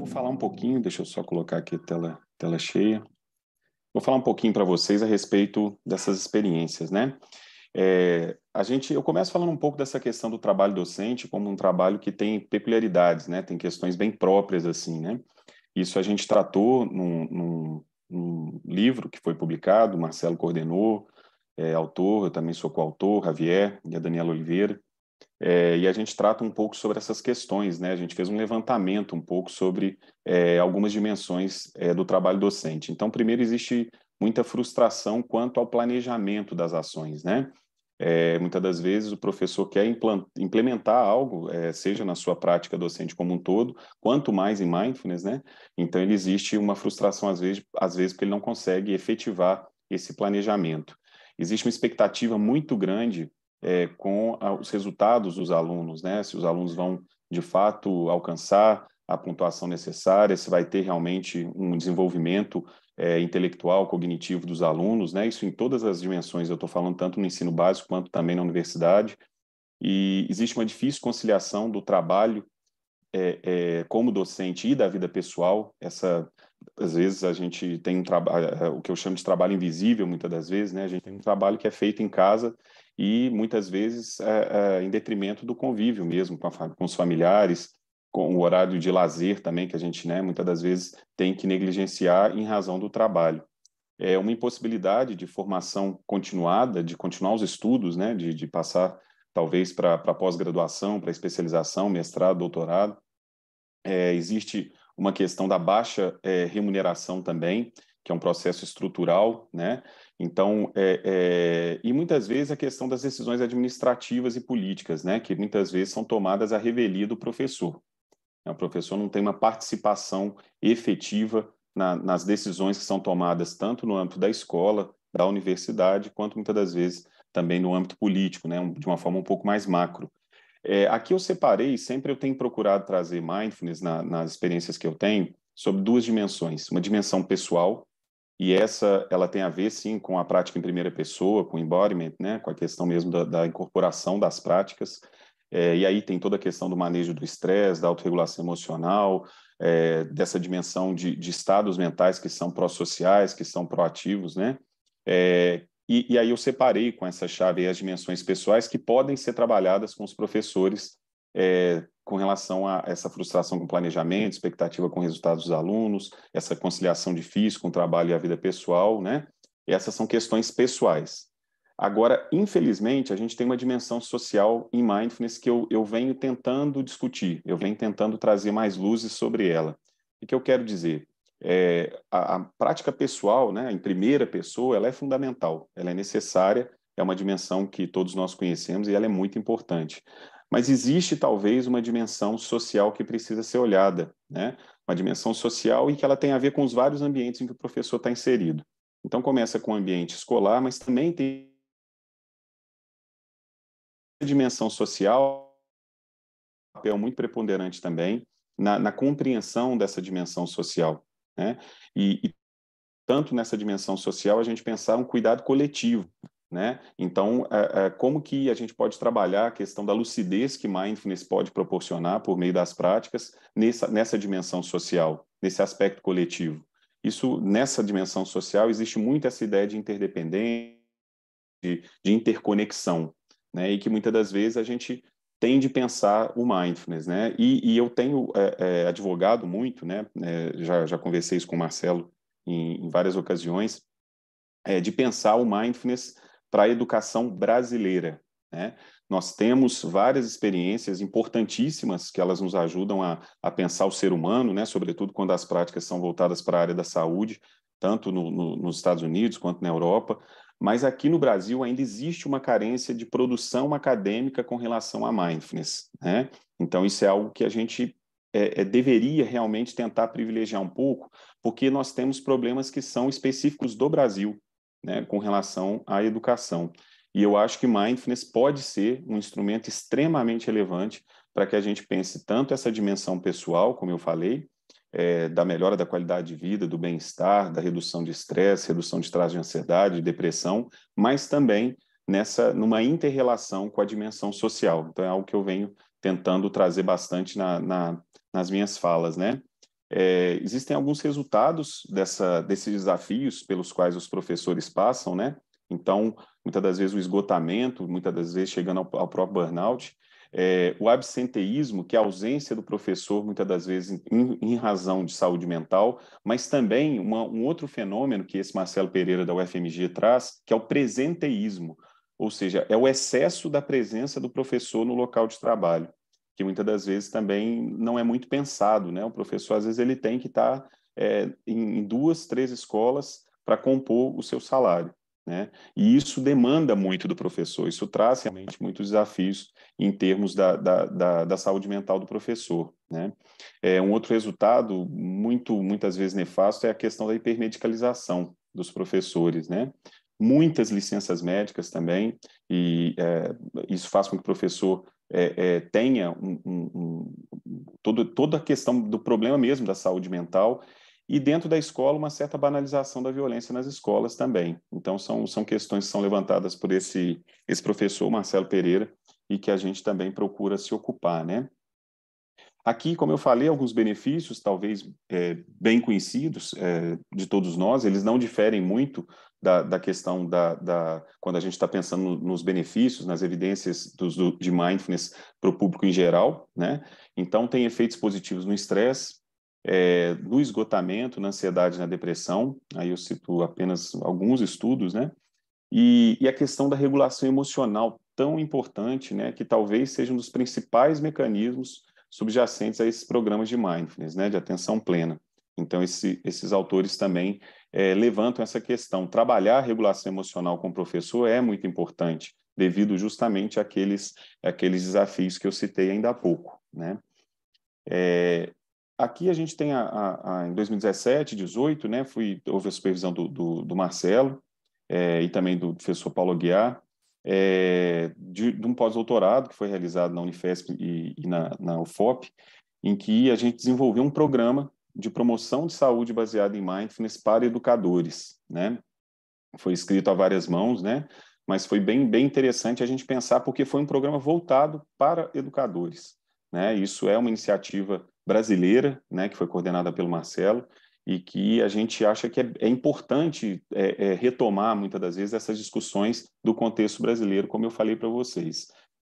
vou falar um pouquinho, deixa eu só colocar aqui a tela, tela cheia. Vou falar um pouquinho para vocês a respeito dessas experiências, né? É, a gente, eu começo falando um pouco dessa questão do trabalho docente como um trabalho que tem peculiaridades, né? Tem questões bem próprias, assim, né? Isso a gente tratou num, num, num livro que foi publicado, Marcelo coordenou, é, autor, eu também sou coautor, Javier e a Daniela Oliveira, é, e a gente trata um pouco sobre essas questões, né? A gente fez um levantamento um pouco sobre é, algumas dimensões é, do trabalho docente. Então, primeiro, existe muita frustração quanto ao planejamento das ações, né? É, muitas das vezes o professor quer implementar algo, é, seja na sua prática docente como um todo, quanto mais em mindfulness, né? Então, ele existe uma frustração, às vezes, às vezes porque ele não consegue efetivar esse planejamento. Existe uma expectativa muito grande é, com os resultados dos alunos, né? Se os alunos vão de fato alcançar a pontuação necessária, se vai ter realmente um desenvolvimento é, intelectual, cognitivo dos alunos, né? Isso em todas as dimensões. Eu estou falando tanto no ensino básico quanto também na universidade. E existe uma difícil conciliação do trabalho é, é como docente e da vida pessoal. Essa às vezes a gente tem um trabalho, o que eu chamo de trabalho invisível, muitas das vezes, né? A gente tem um trabalho que é feito em casa e muitas vezes é, é, em detrimento do convívio mesmo com, a, com, os familiares, com o horário de lazer também que a gente, né, muitas das vezes tem que negligenciar em razão do trabalho. É uma impossibilidade de formação continuada, de continuar os estudos, né, de, de passar talvez para pós-graduação, para especialização, mestrado, doutorado. É, existe uma questão da baixa é, remuneração também, que é um processo estrutural, né? Então, é, é, e muitas vezes a questão das decisões administrativas e políticas, né? Que muitas vezes são tomadas à revelia do professor. Né? O professor não tem uma participação efetiva na, nas decisões que são tomadas tanto no âmbito da escola, da universidade, quanto muitas das vezes também no âmbito político, né? De uma forma um pouco mais macro. É, aqui eu separei, sempre eu tenho procurado trazer mindfulness na, nas experiências que eu tenho, sobre duas dimensões: uma dimensão pessoal, e essa, ela tem a ver, sim, com a prática em primeira pessoa, com o embodiment, né? com a questão mesmo da, da incorporação das práticas. É, e aí tem toda a questão do manejo do estresse, da autorregulação emocional, é, dessa dimensão de, de, estados mentais que são pró-sociais, que são proativos, né? É, e, e, aí eu separei com essa chave as dimensões pessoais que podem ser trabalhadas com os professores é, com relação a essa frustração com planejamento, expectativa com resultados dos alunos, essa conciliação difícil com o trabalho e a vida pessoal, né? Essas são questões pessoais. Agora, infelizmente, a gente tem uma dimensão social em mindfulness que eu, eu venho tentando discutir, eu venho tentando trazer mais luzes sobre ela. O que eu quero dizer? É, a, a, prática pessoal, né, em primeira pessoa, ela é fundamental, ela é necessária, é uma dimensão que todos nós conhecemos e ela é muito importante. Mas existe talvez uma dimensão social que precisa ser olhada, né? uma dimensão social e que ela tem a ver com os vários ambientes em que o professor está inserido. Então começa com o ambiente escolar, mas também tem a dimensão social, um papel muito preponderante também na, na compreensão dessa dimensão social. Né? E, e tanto nessa dimensão social a gente pensar um cuidado coletivo, né? Então, é, é, como que a gente pode trabalhar a questão da lucidez que mindfulness pode proporcionar por meio das práticas nessa, nessa dimensão social, nesse aspecto coletivo? Isso, nessa dimensão social, existe muito essa ideia de interdependência, de, de interconexão, né? e que muitas das vezes a gente tem de pensar o mindfulness, né? E, e eu tenho é, é, advogado muito, né? É, já, já conversei isso com o Marcelo em, em várias ocasiões, é, de pensar o mindfulness para a educação brasileira. Né? Nós temos várias experiências importantíssimas que elas nos ajudam a, a pensar o ser humano, né? sobretudo quando as práticas são voltadas para a área da saúde, tanto no, no, nos Estados Unidos quanto na Europa, mas aqui no Brasil ainda existe uma carência de produção acadêmica com relação à mindfulness. Né? Então, isso é algo que a gente é, é, deveria realmente tentar privilegiar um pouco, porque nós temos problemas que são específicos do Brasil né, com relação à educação. E eu acho que mindfulness pode ser um instrumento extremamente relevante para que a gente pense tanto essa dimensão pessoal, como eu falei, é, da melhora da qualidade de vida, do bem-estar, da redução de estresse, redução de traços de ansiedade, depressão, mas também nessa numa interrelação com a dimensão social. Então é algo que eu venho tentando trazer bastante na, na, nas minhas falas, né? É, existem alguns resultados dessa, desses desafios pelos quais os professores passam, né? Então, muitas das vezes o esgotamento, muitas das vezes chegando ao, ao próprio burnout, é, o absenteísmo, que é a ausência do professor, muitas das vezes em, em razão de saúde mental, mas também uma, um outro fenômeno que esse Marcelo Pereira da UFMG traz, que é o presenteísmo, ou seja, é o excesso da presença do professor no local de trabalho que muitas das vezes também não é muito pensado, né? O professor, às vezes, ele tem que estar tá, é, em duas, três escolas para compor o seu salário, né? E isso demanda muito do professor, isso traz realmente muitos desafios em termos da, da, da, da saúde mental do professor, né? É, um outro resultado muito, muitas vezes nefasto é a questão da hipermedicalização dos professores, né? muitas licenças médicas também, e é, isso faz com que o professor é, é, tenha um, um, um, todo, toda a questão do problema mesmo da saúde mental e dentro da escola uma certa banalização da violência nas escolas também. Então são, são questões que são levantadas por esse, esse professor Marcelo Pereira e que a gente também procura se ocupar, né? Aqui, como eu falei, alguns benefícios, talvez é, bem conhecidos é, de todos nós, eles não diferem muito da, da questão da, da, quando a gente está pensando nos benefícios, nas evidências dos, do, de mindfulness para o público em geral, né? Então tem efeitos positivos no estresse, é, no esgotamento, na ansiedade, na depressão. Aí eu cito apenas alguns estudos, né? E, e a questão da regulação emocional tão importante, né? Que talvez seja um dos principais mecanismos subjacentes a esses programas de mindfulness, né? De atenção plena. Então, esse, esses autores também é, levantam essa questão. Trabalhar a regulação emocional com o professor é muito importante, devido justamente àqueles, àqueles desafios que eu citei ainda há pouco. Né? É, aqui a gente tem, a, a, a, em 2017, 2018, né, fui, houve a supervisão do, do, do Marcelo é, e também do professor Paulo Guiar é, de, de, um pós-doutorado que foi realizado na Unifesp e, e na, na UFOP, em que a gente desenvolveu um programa de promoção de saúde baseada em mindfulness para educadores, né? Foi escrito a várias mãos, né? Mas foi bem, bem interessante a gente pensar porque foi um programa voltado para educadores, né? Isso é uma iniciativa brasileira, né? Que foi coordenada pelo Marcelo e que a gente acha que é, é importante é, é, retomar muitas das vezes essas discussões do contexto brasileiro, como eu falei para vocês.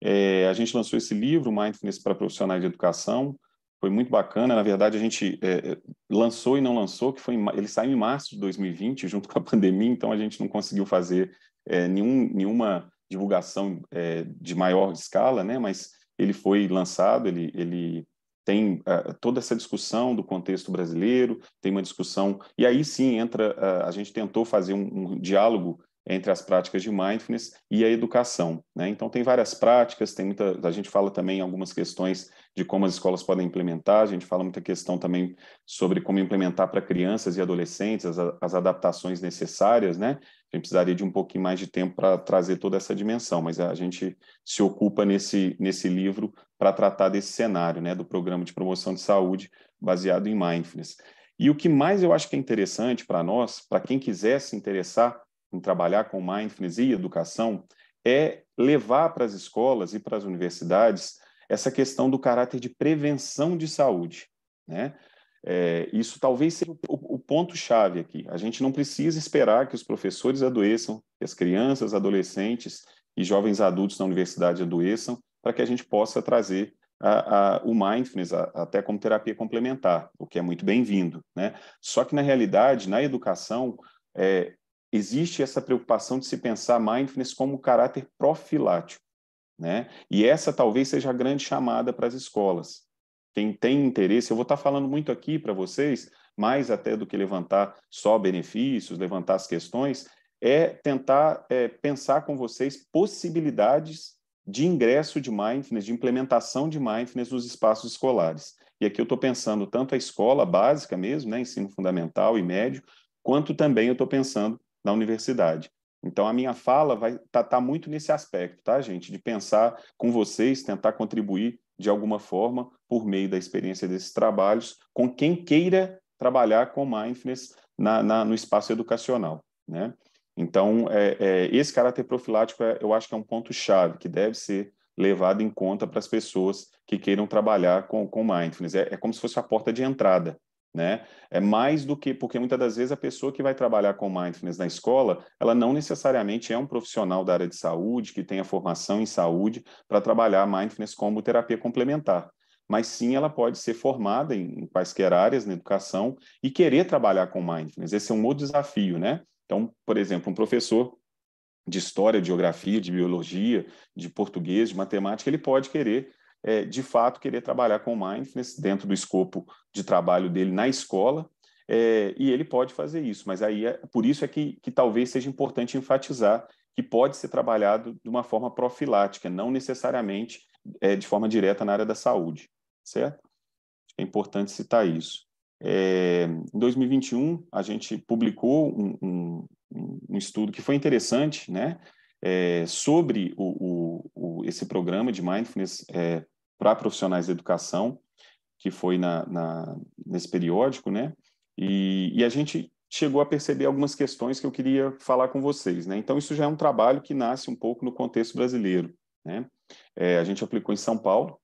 É, a gente lançou esse livro, Mindfulness para Profissionais de Educação, foi muito bacana. Na verdade, a gente é, é lançou e não lançou, que foi em, ele saiu em março de 2020, junto com a pandemia, então a gente não conseguiu fazer é, nenhum, nenhuma divulgação é, de maior escala, né? Mas ele foi lançado, ele, ele tem uh, toda essa discussão do contexto brasileiro, tem uma discussão e aí sim entra uh, a gente tentou fazer um, um diálogo entre as práticas de mindfulness e a educação. Né? Então, tem várias práticas, tem muita. A gente fala também algumas questões de como as escolas podem implementar. A gente fala muita questão também sobre como implementar para crianças e adolescentes as, as, adaptações necessárias, né? A gente precisaria de um pouquinho mais de tempo para trazer toda essa dimensão, mas a gente se ocupa nesse, nesse livro para tratar desse cenário, né? Do programa de promoção de saúde baseado em mindfulness. E o que mais eu acho que é interessante para nós, para quem quiser se interessar em trabalhar com mindfulness e educação, é levar para as escolas e para as universidades essa questão do caráter de prevenção de saúde. Né? É, isso talvez seja o, o ponto-chave aqui. A gente não precisa esperar que os professores adoeçam, que as crianças, adolescentes e jovens adultos na universidade adoeçam, para que a gente possa trazer a, a, o mindfulness a, até como terapia complementar, o que é muito bem-vindo. Né? Só que, na realidade, na educação, é, existe essa preocupação de se pensar mindfulness como caráter profilático. Né? E essa talvez seja a grande chamada para as escolas. Quem tem interesse, eu vou estar falando muito aqui para vocês, mais até do que levantar só benefícios, levantar as questões, é tentar é, pensar com vocês possibilidades de ingresso de mindfulness, de implementação de mindfulness nos espaços escolares. E aqui eu estou pensando tanto a escola básica mesmo, né, ensino fundamental e médio, quanto também eu estou pensando na universidade. Então, a minha fala vai estar tá, tá muito nesse aspecto, tá, gente? De pensar com vocês, tentar contribuir de alguma forma, por meio da experiência desses trabalhos, com quem queira trabalhar com mindfulness na, na no espaço educacional, né? Então, é, é, esse caráter profilático, é, eu acho que é um ponto-chave que deve ser levado em conta para as pessoas que queiram trabalhar com, com mindfulness. É, é como se fosse a porta de entrada, né? É mais do que, porque muitas das vezes a pessoa que vai trabalhar com mindfulness na escola, ela não necessariamente é um profissional da área de saúde, que tenha formação em saúde, para trabalhar mindfulness como terapia complementar. Mas sim, ela pode ser formada em quaisquer áreas na educação e querer trabalhar com mindfulness. Esse é um outro desafio, né? Então, por exemplo, um professor de história, de geografia, de biologia, de português, de matemática, ele pode querer é, de fato, querer trabalhar com mindfulness dentro do escopo de trabalho dele na escola, é, e ele pode fazer isso, mas aí é, por isso é que, que talvez seja importante enfatizar que pode ser trabalhado de uma forma profilática, não necessariamente é, de forma direta na área da saúde, certo? É importante citar isso. É, em 2021, a gente publicou um, um, um estudo que foi interessante, né? É, sobre o, o, o, esse programa de mindfulness é, para profissionais de educação, que foi na, na, nesse periódico, né? E, e, a gente chegou a perceber algumas questões que eu queria falar com vocês, né? Então, isso já é um trabalho que nasce um pouco no contexto brasileiro, né? É, a gente aplicou em São Paulo,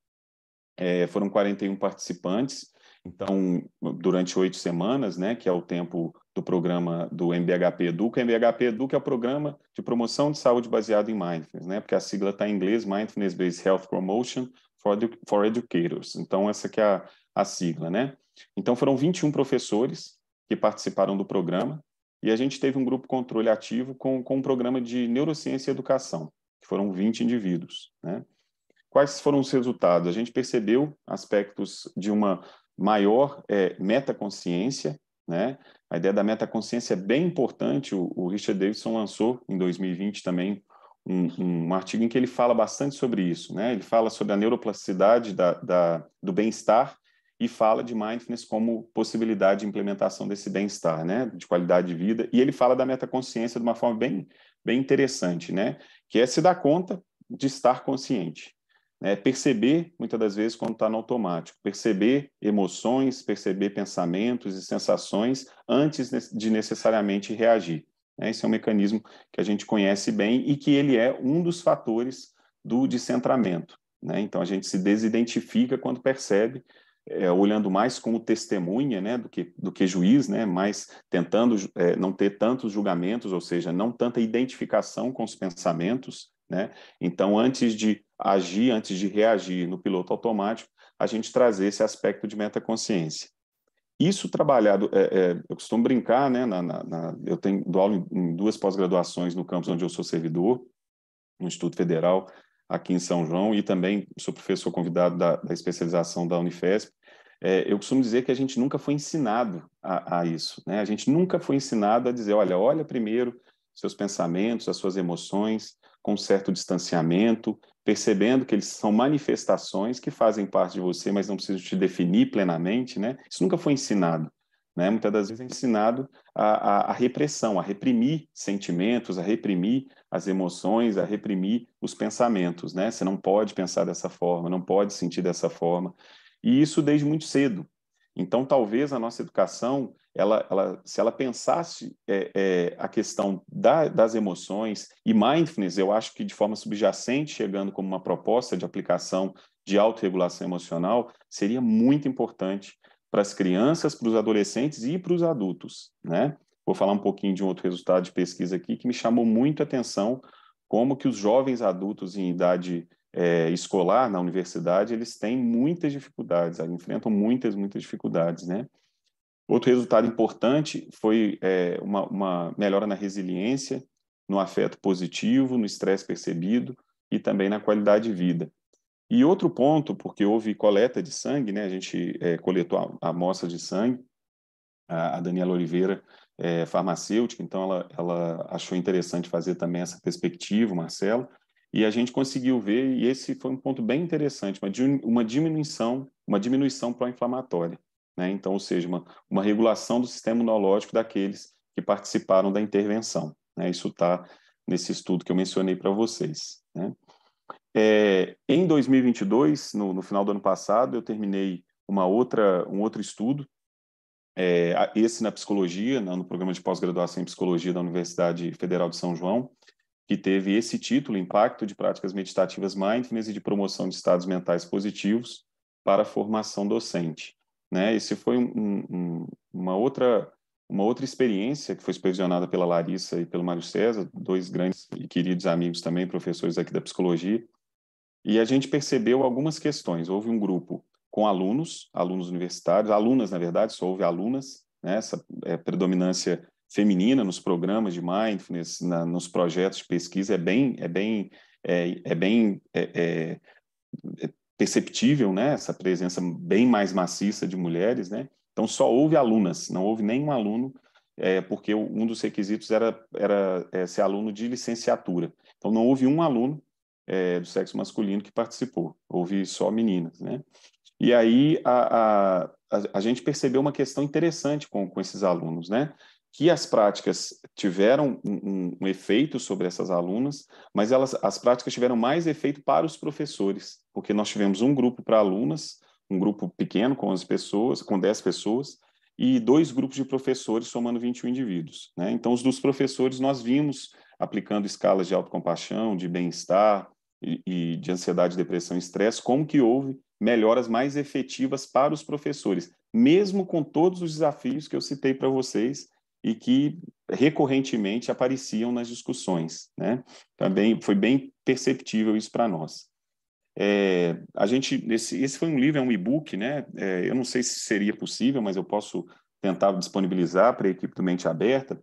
é, foram 41 participantes, então, durante oito semanas, né, que é o tempo do programa do MBHP Educa. O MBHP Educa é o programa de promoção de saúde baseado em mindfulness, né, porque a sigla está em inglês, Mindfulness Based Health Promotion, for, edu for Educators. Então, essa que é a, a sigla, né? Então, foram 21 professores que participaram do programa e a gente teve um grupo controle ativo com, com um programa de neurociência e educação, que foram 20 indivíduos, né? Quais foram os resultados? A gente percebeu aspectos de uma maior é, metaconsciência, né? A ideia da metaconsciência é bem importante. O, o Richard Davidson lançou em 2020 também um, um, artigo em que ele fala bastante sobre isso. Né? Ele fala sobre a neuroplasticidade da, da do bem-estar e fala de mindfulness como possibilidade de implementação desse bem-estar, né? de qualidade de vida. E ele fala da metaconsciência de uma forma bem, bem interessante, né? que é se dar conta de estar consciente. Né? Perceber, muitas das vezes, quando está no automático. Perceber emoções, perceber pensamentos e sensações antes de necessariamente reagir. Né? Esse é um mecanismo que a gente conhece bem e que ele é um dos fatores do descentramento. Né? Então, a gente se desidentifica quando percebe, é, olhando mais como testemunha né, do, que, do que juiz, né, mas tentando é, não ter tantos julgamentos, ou seja, não tanta identificação com os pensamentos. Né? Então, antes de agir, antes de reagir no piloto automático, a gente trazer esse aspecto de metaconsciência. Isso trabalhado, é, é, eu costumo brincar, né? Na, na, na, eu tenho dou aula em, em duas pós-graduações no campus onde eu sou servidor, no Instituto Federal, aqui em São João, e também sou professor convidado da, da especialização da Unifesp. É, eu costumo dizer que a gente nunca foi ensinado a, a, isso, né? A gente nunca foi ensinado a dizer, olha, olha primeiro seus pensamentos, as suas emoções, com um certo distanciamento, percebendo que eles são manifestações que fazem parte de você, mas não precisam te definir plenamente, né? Isso nunca foi ensinado. Né? Muitas das vezes é ensinado a, a, a, repressão, a reprimir sentimentos, a reprimir as emoções, a reprimir os pensamentos. Né? Você não pode pensar dessa forma, não pode sentir dessa forma. E isso desde muito cedo. Então, talvez a nossa educação, ela, ela, se ela pensasse é, é, a questão da, das emoções e mindfulness, eu acho que de forma subjacente, chegando como uma proposta de aplicação de autorregulação emocional, seria muito importante para as crianças, para os adolescentes e para os adultos. Né? Vou falar um pouquinho de um outro resultado de pesquisa aqui que me chamou muito a atenção, como que os jovens adultos em idade é, escolar na universidade, eles têm muitas dificuldades, enfrentam muitas, muitas dificuldades, né? Outro resultado importante foi é, uma, uma, melhora na resiliência, no afeto positivo, no estresse percebido e também na qualidade de vida. E outro ponto, porque houve coleta de sangue, né? A gente é, coletou amostras de sangue. A, a Daniela Oliveira é farmacêutica, então ela, ela achou interessante fazer também essa perspectiva, Marcelo. E a gente conseguiu ver, e esse foi um ponto bem interessante, uma diminuição, uma diminuição pró-inflamatória. Né? Então, ou seja, uma, uma, regulação do sistema imunológico daqueles que participaram da intervenção. Né? Isso está nesse estudo que eu mencionei para vocês. Né? É, em 2022, no, no, final do ano passado, eu terminei uma outra, um outro estudo, é, esse na psicologia, no programa de pós-graduação em psicologia da Universidade Federal de São João, que teve esse título, Impacto de Práticas Meditativas Mindfulness e de Promoção de Estados Mentais Positivos para a Formação Docente. Né? Esse foi um, um, uma, outra, uma outra experiência que foi supervisionada pela Larissa e pelo Mário César, dois grandes e queridos amigos também, professores aqui da psicologia, e a gente percebeu algumas questões. Houve um grupo com alunos, alunos universitários, alunas, na verdade, só houve alunas, né? essa é, predominância feminina nos programas de mindfulness, na, nos projetos de pesquisa, é bem, é bem, é, é bem é, é, é, perceptível, né? Essa presença bem mais maciça de mulheres, né? Então só houve alunas, não houve nenhum aluno, é, porque um dos requisitos era, era é, ser aluno de licenciatura. Então não houve um aluno do sexo masculino que participou, houve só meninas, né? E aí a, a, a, a gente percebeu uma questão interessante com, com esses alunos, né? que as práticas tiveram um, um, um, efeito sobre essas alunas, mas elas, as práticas tiveram mais efeito para os professores, porque nós tivemos um grupo para alunas, um grupo pequeno com 11 pessoas, com 10 pessoas, e dois grupos de professores somando 21 indivíduos. Né? Então, os dos professores nós vimos aplicando escalas de autocompaixão, de bem-estar e, e de ansiedade, depressão e estresse, como que houve melhoras mais efetivas para os professores, mesmo com todos os desafios que eu citei para vocês e que recorrentemente apareciam nas discussões. Né? Também foi bem perceptível isso para nós. É, a gente esse, esse foi um livro, é um e-book, né? É, eu não sei se seria possível, mas eu posso tentar disponibilizar para a equipe do Mente Aberta,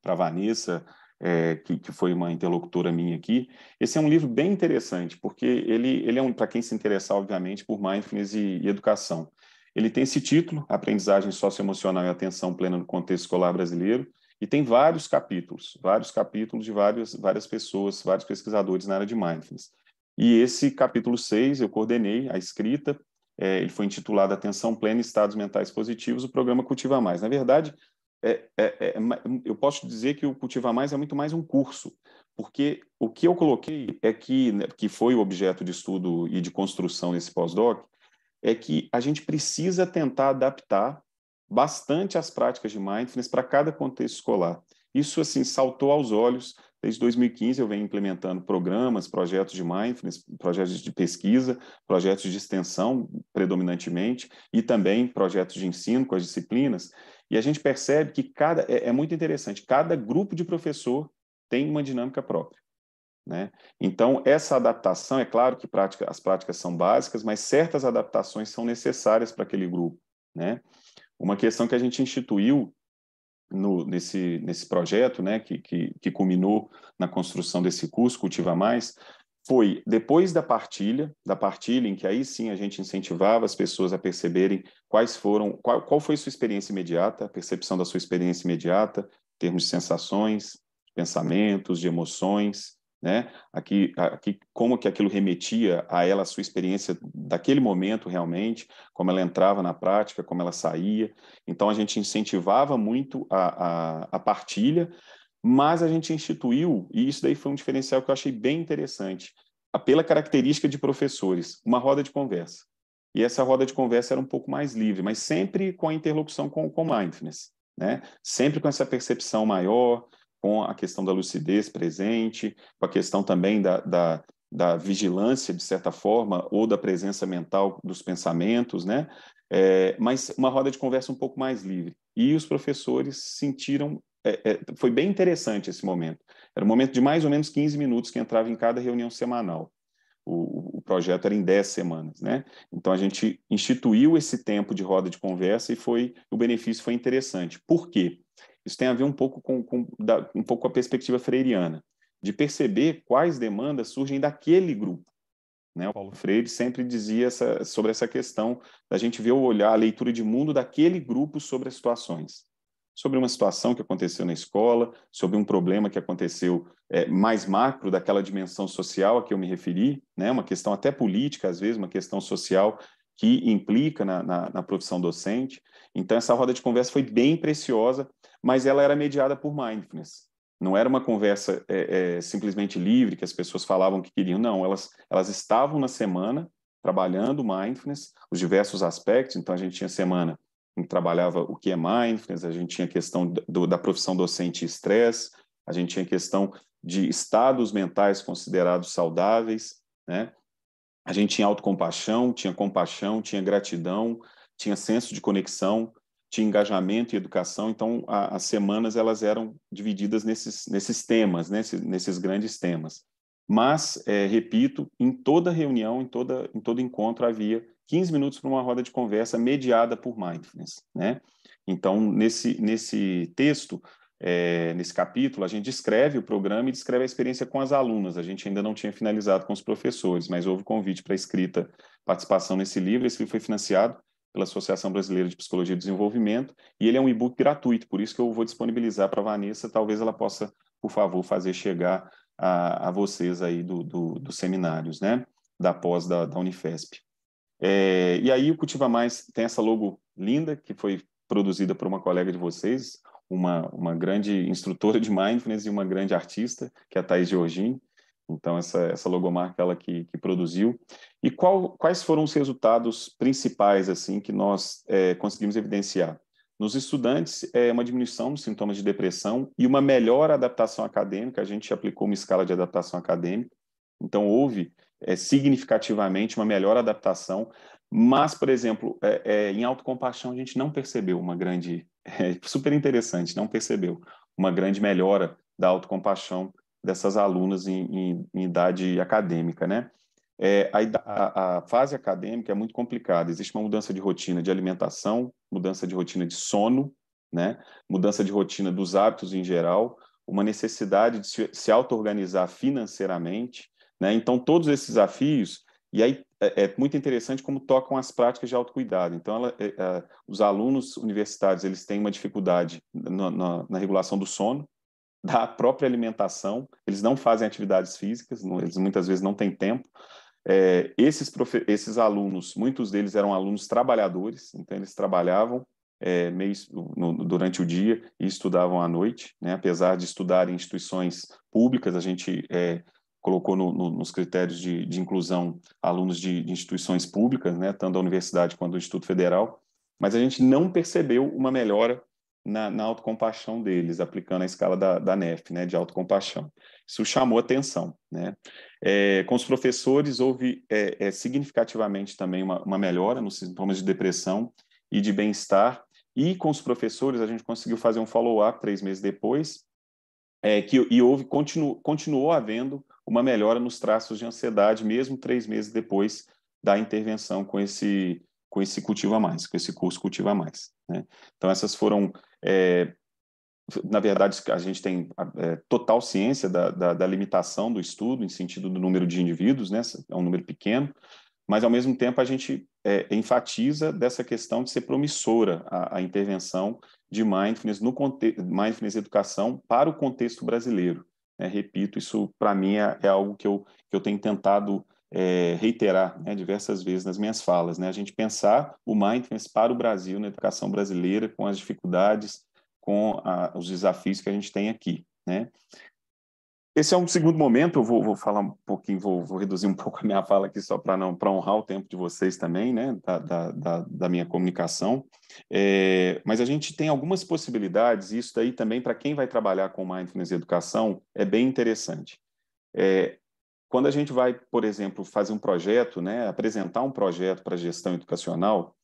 para a Vanessa, é, que, que, foi uma interlocutora minha aqui. Esse é um livro bem interessante, porque ele, ele é um, para quem se interessar, obviamente, por mindfulness e, e educação. Ele tem esse título, Aprendizagem Socioemocional e Atenção Plena no Contexto Escolar Brasileiro, e tem vários capítulos, vários capítulos de várias, várias pessoas, vários pesquisadores na área de mindfulness. E esse capítulo 6, eu coordenei a escrita, é, ele foi intitulado Atenção Plena e Estados Mentais Positivos, o programa Cultiva Mais. Na verdade, é, é, é, é eu posso dizer que o Cultiva Mais é muito mais um curso, porque o que eu coloquei é que, né, que foi o objeto de estudo e de construção nesse pós-doc, é que a gente precisa tentar adaptar bastante as práticas de mindfulness para cada contexto escolar. Isso assim saltou aos olhos. Desde 2015 eu venho implementando programas, projetos de mindfulness, projetos de pesquisa, projetos de extensão predominantemente e também projetos de ensino com as disciplinas. E a gente percebe que cada é, é muito interessante. Cada grupo de professor tem uma dinâmica própria. Né? Então, essa adaptação, é claro que prática, as práticas são básicas, mas certas adaptações são necessárias para aquele grupo. Né? Uma questão que a gente instituiu no, nesse, nesse projeto, né, que, que, que culminou na construção desse curso Cultiva Mais, foi depois da partilha, da partilha em que aí sim a gente incentivava as pessoas a perceberem quais foram, qual, qual foi sua experiência imediata, a percepção da sua experiência imediata, em termos de sensações, pensamentos, de emoções, né? Aqui, aqui, como que aquilo remetia a ela, a sua experiência daquele momento realmente, como ela entrava na prática, como ela saía. Então a gente incentivava muito a, a, a partilha, mas a gente instituiu, e isso daí foi um diferencial que eu achei bem interessante, pela característica de professores, uma roda de conversa. E essa roda de conversa era um pouco mais livre, mas sempre com a interlocução com o mindfulness, né? Sempre com essa percepção maior, com a questão da lucidez presente, com a questão também da, da, da vigilância, de certa forma, ou da presença mental dos pensamentos, né? É, mas uma roda de conversa um pouco mais livre. E os professores sentiram. É, é, foi bem interessante esse momento. Era um momento de mais ou menos 15 minutos que entrava em cada reunião semanal. O, o, projeto era em 10 semanas, né? Então a gente instituiu esse tempo de roda de conversa e foi o benefício foi interessante. Por quê? Isso tem a ver um pouco com, com da, um pouco com a perspectiva freiriana, de perceber quais demandas surgem daquele grupo. Né? O Paulo Freire sempre dizia essa, sobre essa questão da gente ver o olhar, a leitura de mundo daquele grupo sobre as situações. Sobre uma situação que aconteceu na escola, sobre um problema que aconteceu é, mais macro daquela dimensão social a que eu me referi, né? uma questão até política, às vezes, uma questão social que implica na, na, na, profissão docente. Então, essa roda de conversa foi bem preciosa mas ela era mediada por mindfulness. Não era uma conversa é, é, simplesmente livre que as pessoas falavam que queriam, não. Elas, elas estavam na semana trabalhando mindfulness, os diversos aspectos. Então, a gente tinha semana em que trabalhava o que é mindfulness, a gente tinha questão do, da profissão docente e estresse, a gente tinha questão de estados mentais considerados saudáveis, né? A gente tinha autocompaixão, tinha compaixão, tinha gratidão, tinha senso de conexão, tinha engajamento e educação, então a, as semanas elas eram divididas nesses, nesses temas, né? nesses, nesses grandes temas. Mas, é, repito, em toda reunião, em, toda, em todo encontro havia 15 minutos para uma roda de conversa mediada por mindfulness. Né? Então, nesse, nesse texto, é, nesse capítulo, a gente descreve o programa e descreve a experiência com as alunas. A gente ainda não tinha finalizado com os professores, mas houve convite para escrita, participação nesse livro. Esse livro foi financiado pela Associação Brasileira de Psicologia e Desenvolvimento, e ele é um e-book gratuito, por isso que eu vou disponibilizar para a Vanessa, talvez ela possa, por favor, fazer chegar a, a vocês aí do, do, dos seminários, né, da pós da, da Unifesp. É, e aí o Cultiva Mais tem essa logo linda, que foi produzida por uma colega de vocês, uma, uma grande instrutora de mindfulness e uma grande artista, que é a Thais Georgin, então, essa, essa logomarca ela que, que produziu. E qual, quais foram os resultados principais assim que nós é, conseguimos evidenciar? Nos estudantes, é uma diminuição dos sintomas de depressão e uma melhor adaptação acadêmica. A gente aplicou uma escala de adaptação acadêmica, então houve é, significativamente uma melhor adaptação. Mas, por exemplo, é, é, em autocompaixão, a gente não percebeu uma grande. É, super interessante, não percebeu uma grande melhora da autocompaixão dessas alunas em, em, em idade acadêmica, né? É, a, a, fase acadêmica é muito complicada. Existe uma mudança de rotina de alimentação, mudança de rotina de sono, né? mudança de rotina dos hábitos em geral, uma necessidade de se, se auto-organizar financeiramente. Né? Então, todos esses desafios, e aí é, é, muito interessante como tocam as práticas de autocuidado. Então, ela, é, é os alunos universitários eles têm uma dificuldade na, na, na regulação do sono, da própria alimentação, eles não fazem atividades físicas, não, eles muitas vezes não têm tempo. É, esses, esses alunos, muitos deles eram alunos trabalhadores, então eles trabalhavam é, meio, no, durante o dia e estudavam à noite, né? apesar de estudar em instituições públicas, a gente é, colocou no, no, nos critérios de, de inclusão alunos de, de, instituições públicas, né? tanto da universidade quanto do Instituto Federal, mas a gente não percebeu uma melhora na, na autocompaixão deles, aplicando a escala da, da NEF, né, de autocompaixão. Isso chamou atenção. Né? É, com os professores, houve é, é, significativamente também uma, uma melhora nos sintomas de depressão e de bem-estar, e com os professores, a gente conseguiu fazer um follow-up três meses depois, é, que, e houve, continu, continuou havendo uma melhora nos traços de ansiedade, mesmo três meses depois da intervenção com esse, com esse cultivo a mais, com esse curso cultivo a mais. Né? Então, essas foram é, na verdade, a gente tem é, total ciência da, da, da, limitação do estudo em sentido do número de indivíduos, né? é um número pequeno, mas, ao mesmo tempo, a gente é, enfatiza dessa questão de ser promissora a, a intervenção de mindfulness, no mindfulness educação para o contexto brasileiro. É, repito, isso para mim é, é, algo que eu, que eu tenho tentado é, reiterar né, diversas vezes nas minhas falas, né, a gente pensar o mindfulness para o Brasil, na educação brasileira, com as dificuldades, com a, os desafios que a gente tem aqui. Né. Esse é um segundo momento, eu vou, vou falar um pouquinho, vou, vou, reduzir um pouco a minha fala aqui só para honrar o tempo de vocês também, né, da, da, da minha comunicação. É, mas a gente tem algumas possibilidades, e isso daí também para quem vai trabalhar com mindfulness e educação é bem interessante. É, quando a gente vai, por exemplo, fazer um projeto, né, apresentar um projeto para gestão educacional,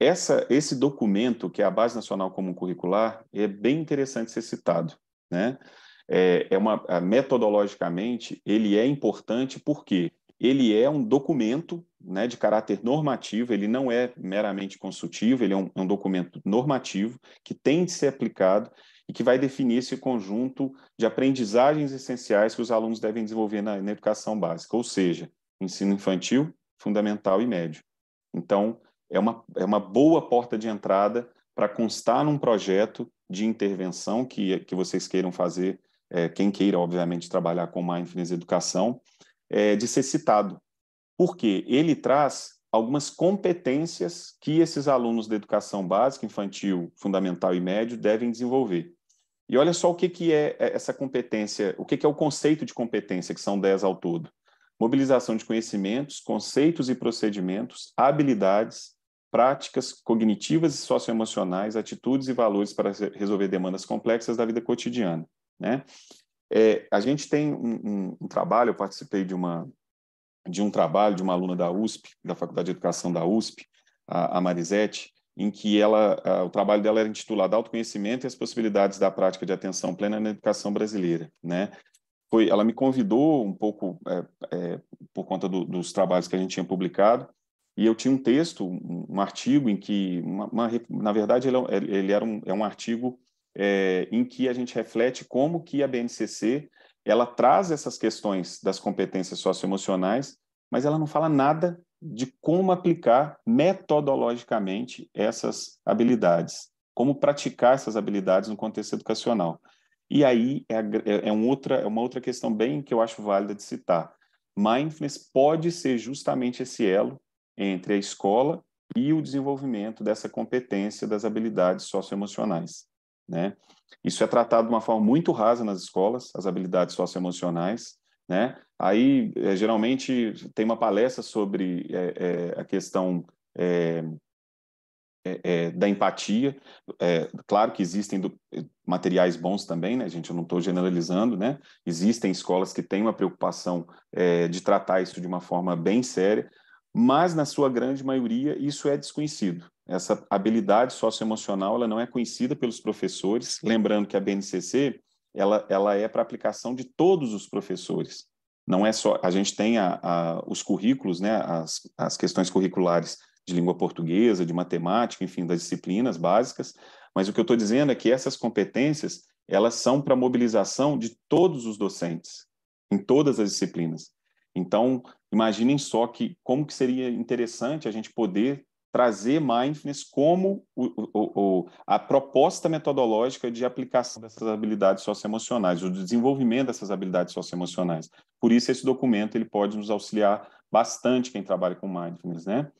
essa, esse documento, que é a Base Nacional Comum Curricular, é bem interessante ser citado. Né? É, é uma, metodologicamente, ele é importante porque ele é um documento né, de caráter normativo, ele não é meramente consultivo, ele é um, é um documento normativo que tem de ser aplicado e que vai definir esse conjunto de aprendizagens essenciais que os alunos devem desenvolver na, na educação básica, ou seja, ensino infantil, fundamental e médio. Então, é uma, é uma boa porta de entrada para constar num projeto de intervenção que, que vocês queiram fazer, é, quem queira, obviamente, trabalhar com Mindfulness Educação, é, de ser citado. Porque ele traz algumas competências que esses alunos da educação básica, infantil, fundamental e médio devem desenvolver. E olha só o que, que é, é essa competência, o que, que é o conceito de competência, que são 10 ao todo. Mobilização de conhecimentos, conceitos e procedimentos, habilidades, práticas cognitivas e socioemocionais, atitudes e valores para resolver demandas complexas da vida cotidiana. Né? É, a gente tem um, um, um trabalho, eu participei de uma, de um trabalho de uma aluna da USP, da Faculdade de Educação da USP, a, a Marisete, em que ela, a, o trabalho dela era intitulado Autoconhecimento e as possibilidades da prática de atenção plena na educação brasileira, né? Foi, ela me convidou um pouco é, é, por conta do, dos trabalhos que a gente tinha publicado e eu tinha um texto, um, artigo em que, uma, uma, na verdade, ele, ele era um, é um artigo é, em que a gente reflete como que a BNCC ela traz essas questões das competências socioemocionais, mas ela não fala nada de como aplicar metodologicamente essas habilidades, como praticar essas habilidades no contexto educacional. E aí é, é, é, um outra, é uma outra questão bem que eu acho válida de citar. Mindfulness pode ser justamente esse elo entre a escola e o desenvolvimento dessa competência das habilidades socioemocionais. Né? Isso é tratado de uma forma muito rasa nas escolas, as habilidades socioemocionais. Né? Aí, é, geralmente, tem uma palestra sobre é, a questão da empatia. É, claro que existem do, materiais bons também, né, gente? Eu não estou generalizando, né? Existem escolas que têm uma preocupação de tratar isso de uma forma bem séria, mas na sua grande maioria isso é desconhecido. Essa habilidade socioemocional ela não é conhecida pelos professores, lembrando que a BNCC ela, ela é para aplicação de todos os professores. Não é só a gente tem a, a, os currículos, né, as, as questões curriculares de língua portuguesa, de matemática, enfim, das disciplinas básicas. Mas o que eu estou dizendo é que essas competências elas são para mobilização de todos os docentes em todas as disciplinas. Então, imaginem só que como que seria interessante a gente poder trazer mindfulness como o, o, o, a proposta metodológica de aplicação dessas habilidades socioemocionais, o desenvolvimento dessas habilidades socioemocionais. Por isso, esse documento ele pode nos auxiliar bastante quem trabalha com mindfulness, né?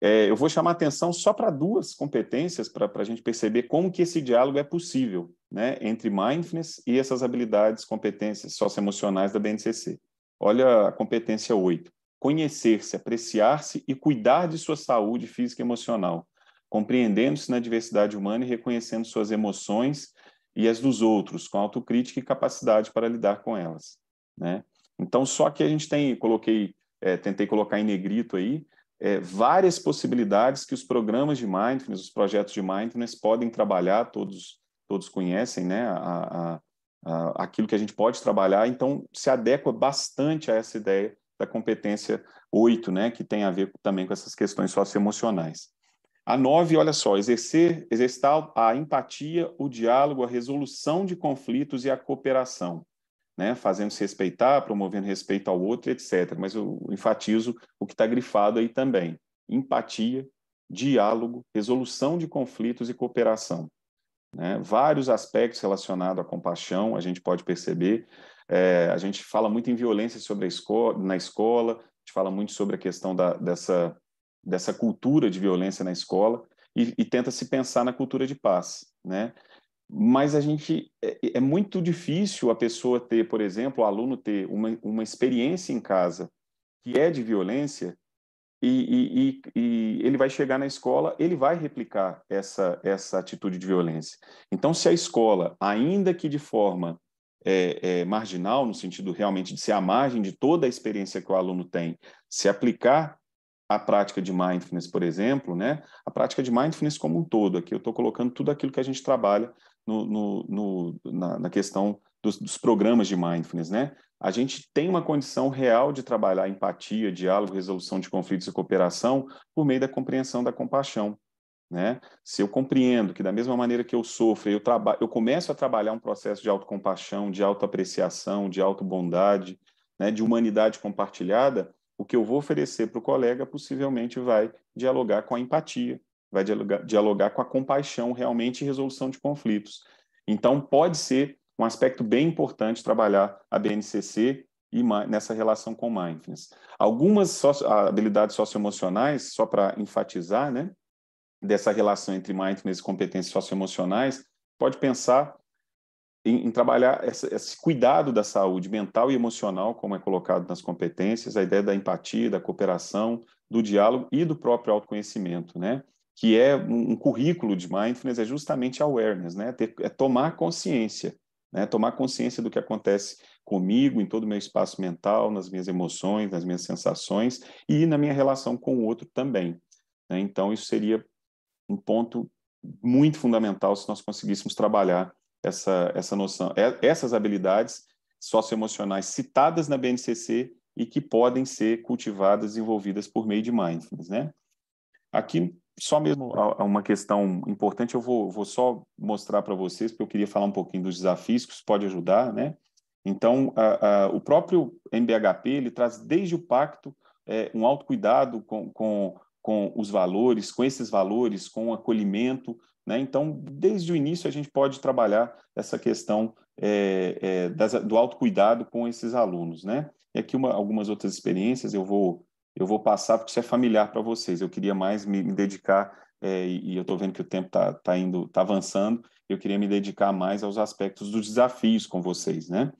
É, eu vou chamar atenção só para duas competências para a gente perceber como que esse diálogo é possível, né, entre mindfulness e essas habilidades, competências socioemocionais da BNCC. Olha a competência 8. Conhecer-se, apreciar-se e cuidar de sua saúde física e emocional, compreendendo-se na diversidade humana e reconhecendo suas emoções e as dos outros, com autocrítica e capacidade para lidar com elas. Né? Então, só que a gente tem, coloquei, é, tentei colocar em negrito aí, é, várias possibilidades que os programas de mindfulness, os projetos de mindfulness podem trabalhar, todos, todos conhecem né, a, a uh, aquilo que a gente pode trabalhar, então se adequa bastante a essa ideia da competência 8, né, que tem a ver também com essas questões socioemocionais. A 9, olha só, exercer, exercitar a empatia, o diálogo, a resolução de conflitos e a cooperação, né, fazendo-se respeitar, promovendo respeito ao outro, etc. Mas eu enfatizo o que está grifado aí também: empatia, diálogo, resolução de conflitos e cooperação. Né? Vários aspectos relacionados à compaixão a gente pode perceber. É, a gente fala muito em violência sobre a escola, na escola, a gente fala muito sobre a questão da, dessa, dessa cultura de violência na escola e, e tenta se pensar na cultura de paz. Né? Mas a gente é, é muito difícil a pessoa ter, por exemplo, o aluno ter uma, uma experiência em casa que é de violência e, e, e, ele vai chegar na escola, ele vai replicar essa, essa atitude de violência. Então, se a escola, ainda que de forma é, é, marginal, no sentido realmente de ser à margem de toda a experiência que o aluno tem, se aplicar a prática de mindfulness, por exemplo, né? a prática de mindfulness como um todo, aqui eu estou colocando tudo aquilo que a gente trabalha no, no, no na, na, questão dos, dos programas de mindfulness, né? a gente tem uma condição real de trabalhar empatia, diálogo, resolução de conflitos e cooperação por meio da compreensão da compaixão. Né? Se eu compreendo que da mesma maneira que eu sofro, eu, eu começo a trabalhar um processo de autocompaixão, de autoapreciação, de autobondade, né, de humanidade compartilhada, o que eu vou oferecer para o colega possivelmente vai dialogar com a empatia, vai dialogar, dialogar com a compaixão realmente e resolução de conflitos. Então, pode ser um aspecto bem importante trabalhar a BNCC e nessa relação com mindfulness. Algumas socio habilidades socioemocionais, só para enfatizar, né, dessa relação entre mindfulness e competências socioemocionais, pode pensar em, em trabalhar essa, esse cuidado da saúde mental e emocional, como é colocado nas competências, a ideia da empatia, da cooperação, do diálogo e do próprio autoconhecimento, né? Que é um, currículo de mindfulness, é justamente awareness, né? Ter, é tomar consciência né? Tomar consciência do que acontece comigo, em todo o meu espaço mental, nas minhas emoções, nas minhas sensações e na minha relação com o outro também. Né? Então, isso seria um ponto muito fundamental se nós conseguíssemos trabalhar essa, essa noção, essas habilidades socioemocionais citadas na BNCC e que podem ser cultivadas e envolvidas por meio de mindfulness, né? Aqui só mesmo uma questão importante, eu vou, vou só mostrar para vocês, porque eu queria falar um pouquinho dos desafios que isso pode ajudar, né? Então, a, a, o próprio MBHP, ele traz desde o pacto é, um autocuidado com, com, com os valores, com esses valores, com o acolhimento, né? Então, desde o início, a gente pode trabalhar essa questão é, é, das, do autocuidado com esses alunos, né? E aqui uma, algumas outras experiências, eu vou eu vou passar porque isso é familiar para vocês. Eu queria mais me, me dedicar, é, e, e, eu estou vendo que o tempo está tá indo, está avançando, eu queria me dedicar mais aos aspectos dos desafios com vocês, né?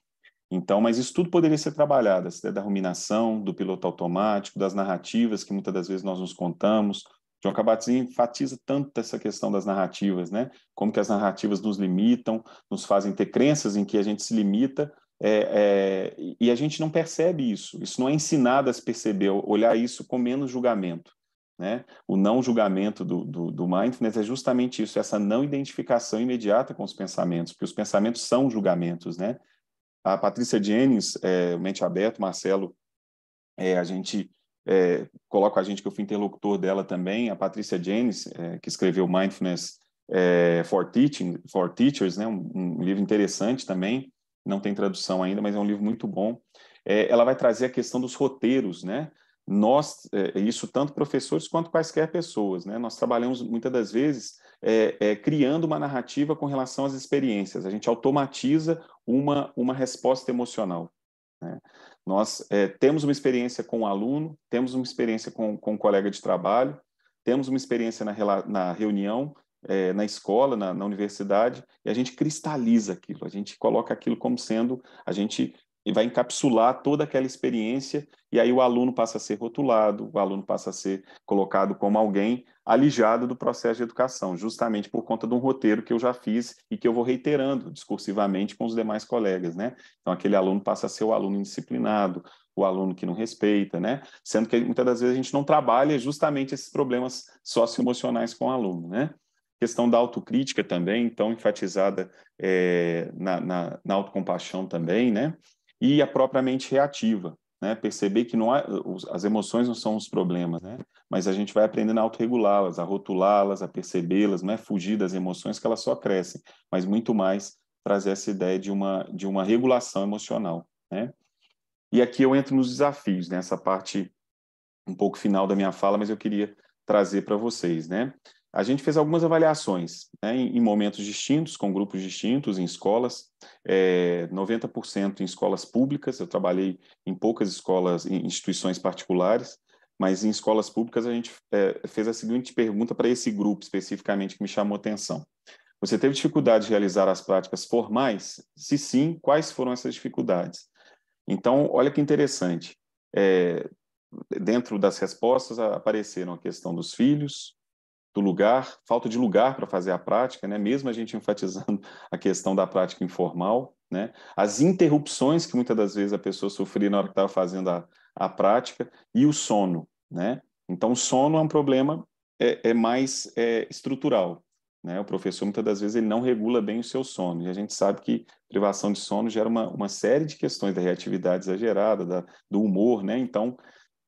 Então, mas isso tudo poderia ser trabalhado, essa ideia da ruminação, do piloto automático, das narrativas que muitas das vezes nós nos contamos. João kabat enfatiza tanto essa questão das narrativas, né? Como que as narrativas nos limitam, nos fazem ter crenças em que a gente se limita é, é, e a gente não percebe isso, isso não é ensinado a se perceber, olhar isso com menos julgamento. Né? O não julgamento do, do, do, mindfulness é justamente isso, essa não identificação imediata com os pensamentos, porque os pensamentos são julgamentos. Né? A Patrícia Jennings, é, Mente Aberto, Marcelo, é, a gente é, coloca a gente que eu fui interlocutor dela também, a Patrícia Jennings, é, que escreveu Mindfulness é, for, Teaching, for Teachers, né? um, um livro interessante também, não tem tradução ainda, mas é um livro muito bom. É, ela vai trazer a questão dos roteiros, né? Nós, é, é isso tanto professores quanto quaisquer pessoas, né? Nós trabalhamos muitas das vezes é, é, criando uma narrativa com relação às experiências. A gente automatiza uma, uma resposta emocional. Né? Nós é, temos uma experiência com o um aluno, temos uma experiência com, com o um colega de trabalho, temos uma experiência na, na reunião, é, na escola, na, na universidade, e a gente cristaliza aquilo, a gente coloca aquilo como sendo, a gente vai encapsular toda aquela experiência, e aí o aluno passa a ser rotulado, o aluno passa a ser colocado como alguém alijado do processo de educação, justamente por conta de um roteiro que eu já fiz e que eu vou reiterando discursivamente com os demais colegas, né? Então aquele aluno passa a ser o aluno indisciplinado, o aluno que não respeita, né? Sendo que muitas das vezes a gente não trabalha justamente esses problemas socioemocionais com o aluno, né? Questão da autocrítica também, tão enfatizada é, na, na, na autocompaixão também, né? E a própria mente reativa, né? Perceber que não há, as emoções não são os problemas, né? Mas a gente vai aprendendo a autorregulá-las, a rotulá-las, a percebê-las, não é fugir das emoções que elas só crescem, mas muito mais trazer essa ideia de uma, de uma regulação emocional, né? E aqui eu entro nos desafios, nessa né? parte um pouco final da minha fala, mas eu queria trazer para vocês, né? a gente fez algumas avaliações né, em, momentos distintos, com grupos distintos, em escolas, é, 90% em escolas públicas, eu trabalhei em poucas escolas, em instituições particulares, mas em escolas públicas a gente é, fez a seguinte pergunta para esse grupo especificamente que me chamou atenção. Você teve dificuldade de realizar as práticas formais? Se sim, quais foram essas dificuldades? Então, olha que interessante. É, dentro das respostas apareceram a questão dos filhos, do lugar, falta de lugar para fazer a prática, né? mesmo a gente enfatizando a questão da prática informal, né? as interrupções que muitas das vezes a pessoa sofria na hora que estava fazendo a, a prática e o sono. Né? Então, o sono é um problema é, é mais é, estrutural. Né? O professor, muitas das vezes, ele não regula bem o seu sono, e a gente sabe que privação de sono gera uma, uma série de questões da reatividade exagerada, da, do humor, né? então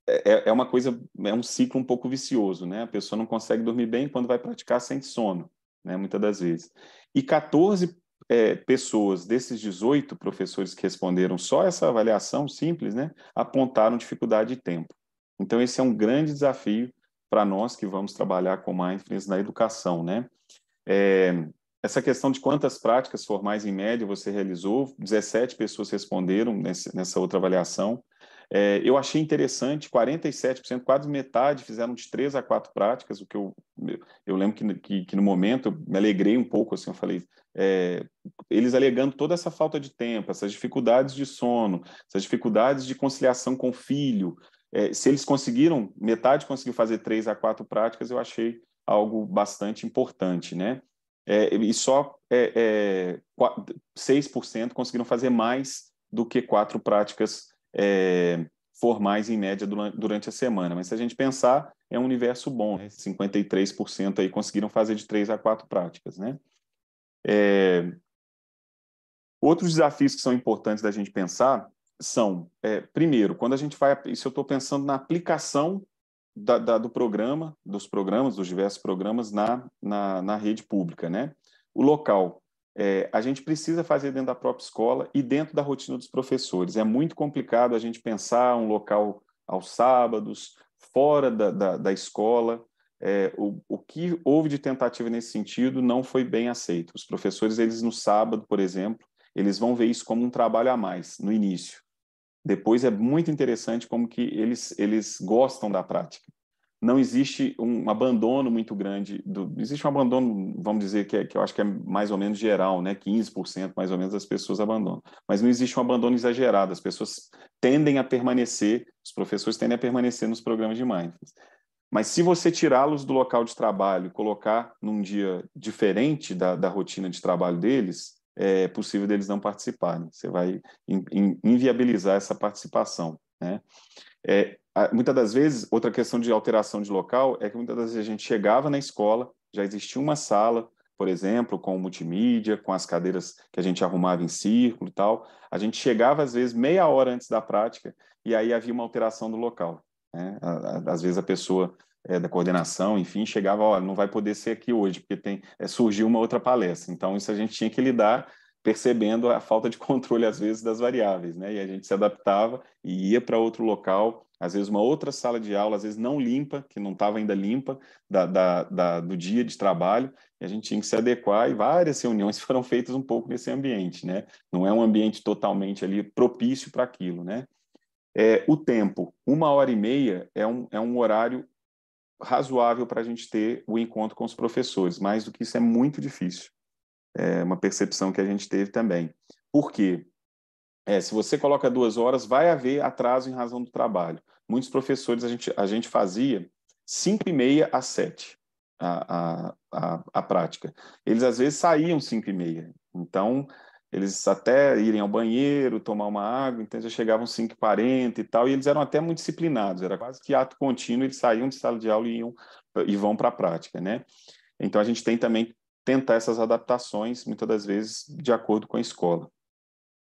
é, é, é uma coisa, é um ciclo um pouco vicioso, né? A pessoa não consegue dormir bem quando vai praticar sem sono, né? Muitas das vezes. E 14 é, pessoas desses 18 professores que responderam só essa avaliação simples, né? Apontaram dificuldade de tempo. Então, esse é um grande desafio para nós que vamos trabalhar com mindfulness na educação, né? É, essa questão de quantas práticas formais em média você realizou, 17 pessoas responderam nesse, nessa outra avaliação, é, eu achei interessante, 47%, quase metade fizeram de três a quatro práticas, o que eu, eu lembro que, que, que no momento eu me alegrei um pouco, assim, eu falei, é, eles alegando toda essa falta de tempo, essas dificuldades de sono, essas dificuldades de conciliação com o filho, é, se eles conseguiram, metade conseguiu fazer três a quatro práticas, eu achei algo bastante importante, né? É, e só é, é, 6% conseguiram fazer mais do que quatro práticas é, formais em média durante a semana. Mas se a gente pensar, é um universo bom, né? 53% aí conseguiram fazer de três a quatro práticas, né? É... Outros desafios que são importantes da gente pensar são, é, primeiro, quando a gente vai, isso eu estou pensando na aplicação da, da, do programa, dos programas, dos diversos programas na, na, na rede pública, né? O local, é, a gente precisa fazer dentro da própria escola e dentro da rotina dos professores. É muito complicado a gente pensar um local aos sábados, fora da, da, da escola. É, o, o que houve de tentativa nesse sentido não foi bem aceito. Os professores, eles no sábado, por exemplo, eles vão ver isso como um trabalho a mais no início. Depois é muito interessante como que eles, eles gostam da prática não existe um abandono muito grande, do, existe um abandono, vamos dizer, que, é, que eu acho que é mais ou menos geral, né? 15% mais ou menos das pessoas abandonam, mas não existe um abandono exagerado, as pessoas tendem a permanecer, os professores tendem a permanecer nos programas de mindfulness. Mas se você tirá-los do local de trabalho e colocar num dia diferente da, da rotina de trabalho deles, é possível deles não participarem, você vai inviabilizar essa participação, né? É, ah, muitas das vezes, outra questão de alteração de local é que muitas das vezes a gente chegava na escola, já existia uma sala, por exemplo, com multimídia, com as cadeiras que a gente arrumava em círculo e tal. A gente chegava, às vezes, meia hora antes da prática e aí havia uma alteração do local. Né? Às vezes a pessoa é, da coordenação, enfim, chegava, olha, não vai poder ser aqui hoje, porque tem, é, surgiu uma outra palestra. Então, isso a gente tinha que lidar percebendo a falta de controle, às vezes, das variáveis, né? E a gente se adaptava e ia para outro local às vezes uma outra sala de aula, às vezes não limpa, que não estava ainda limpa da, da, da, do dia de trabalho, e a gente tinha que se adequar e várias reuniões foram feitas um pouco nesse ambiente, né? Não é um ambiente totalmente ali propício para aquilo, né? É, o tempo, uma hora e meia é um, é um horário razoável para a gente ter o encontro com os professores, mais do que isso é muito difícil. É uma percepção que a gente teve também. Por quê? É, se você coloca duas horas, vai haver atraso em razão do trabalho. Muitos professores, a gente, a gente fazia 5 e meia às 7 a, a, a, prática. Eles, às vezes, saíam 5 e meia. Então, eles até irem ao banheiro, tomar uma água, então já chegavam 5 e 40 e tal, e eles eram até muito disciplinados, era quase que ato contínuo, eles saíam de sala de aula e, iam, e vão para a prática, né? Então, a gente tem também que tentar essas adaptações, muitas das vezes, de acordo com a escola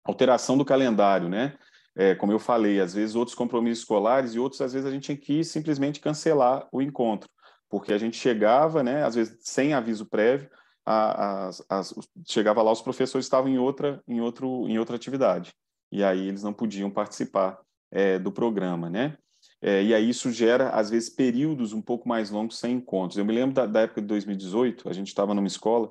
alteração do calendário, né? É, como eu falei, às vezes outros compromissos escolares e outros, às vezes, a gente tinha que simplesmente cancelar o encontro, porque a gente chegava, né, às vezes sem aviso prévio, a, a, a, chegava lá, os professores estavam em outra, em, outro, em outra atividade, e aí eles não podiam participar é, do programa, né? É, e aí isso gera, às vezes, períodos um pouco mais longos sem encontros. Eu me lembro da, da época de 2018, a gente estava numa escola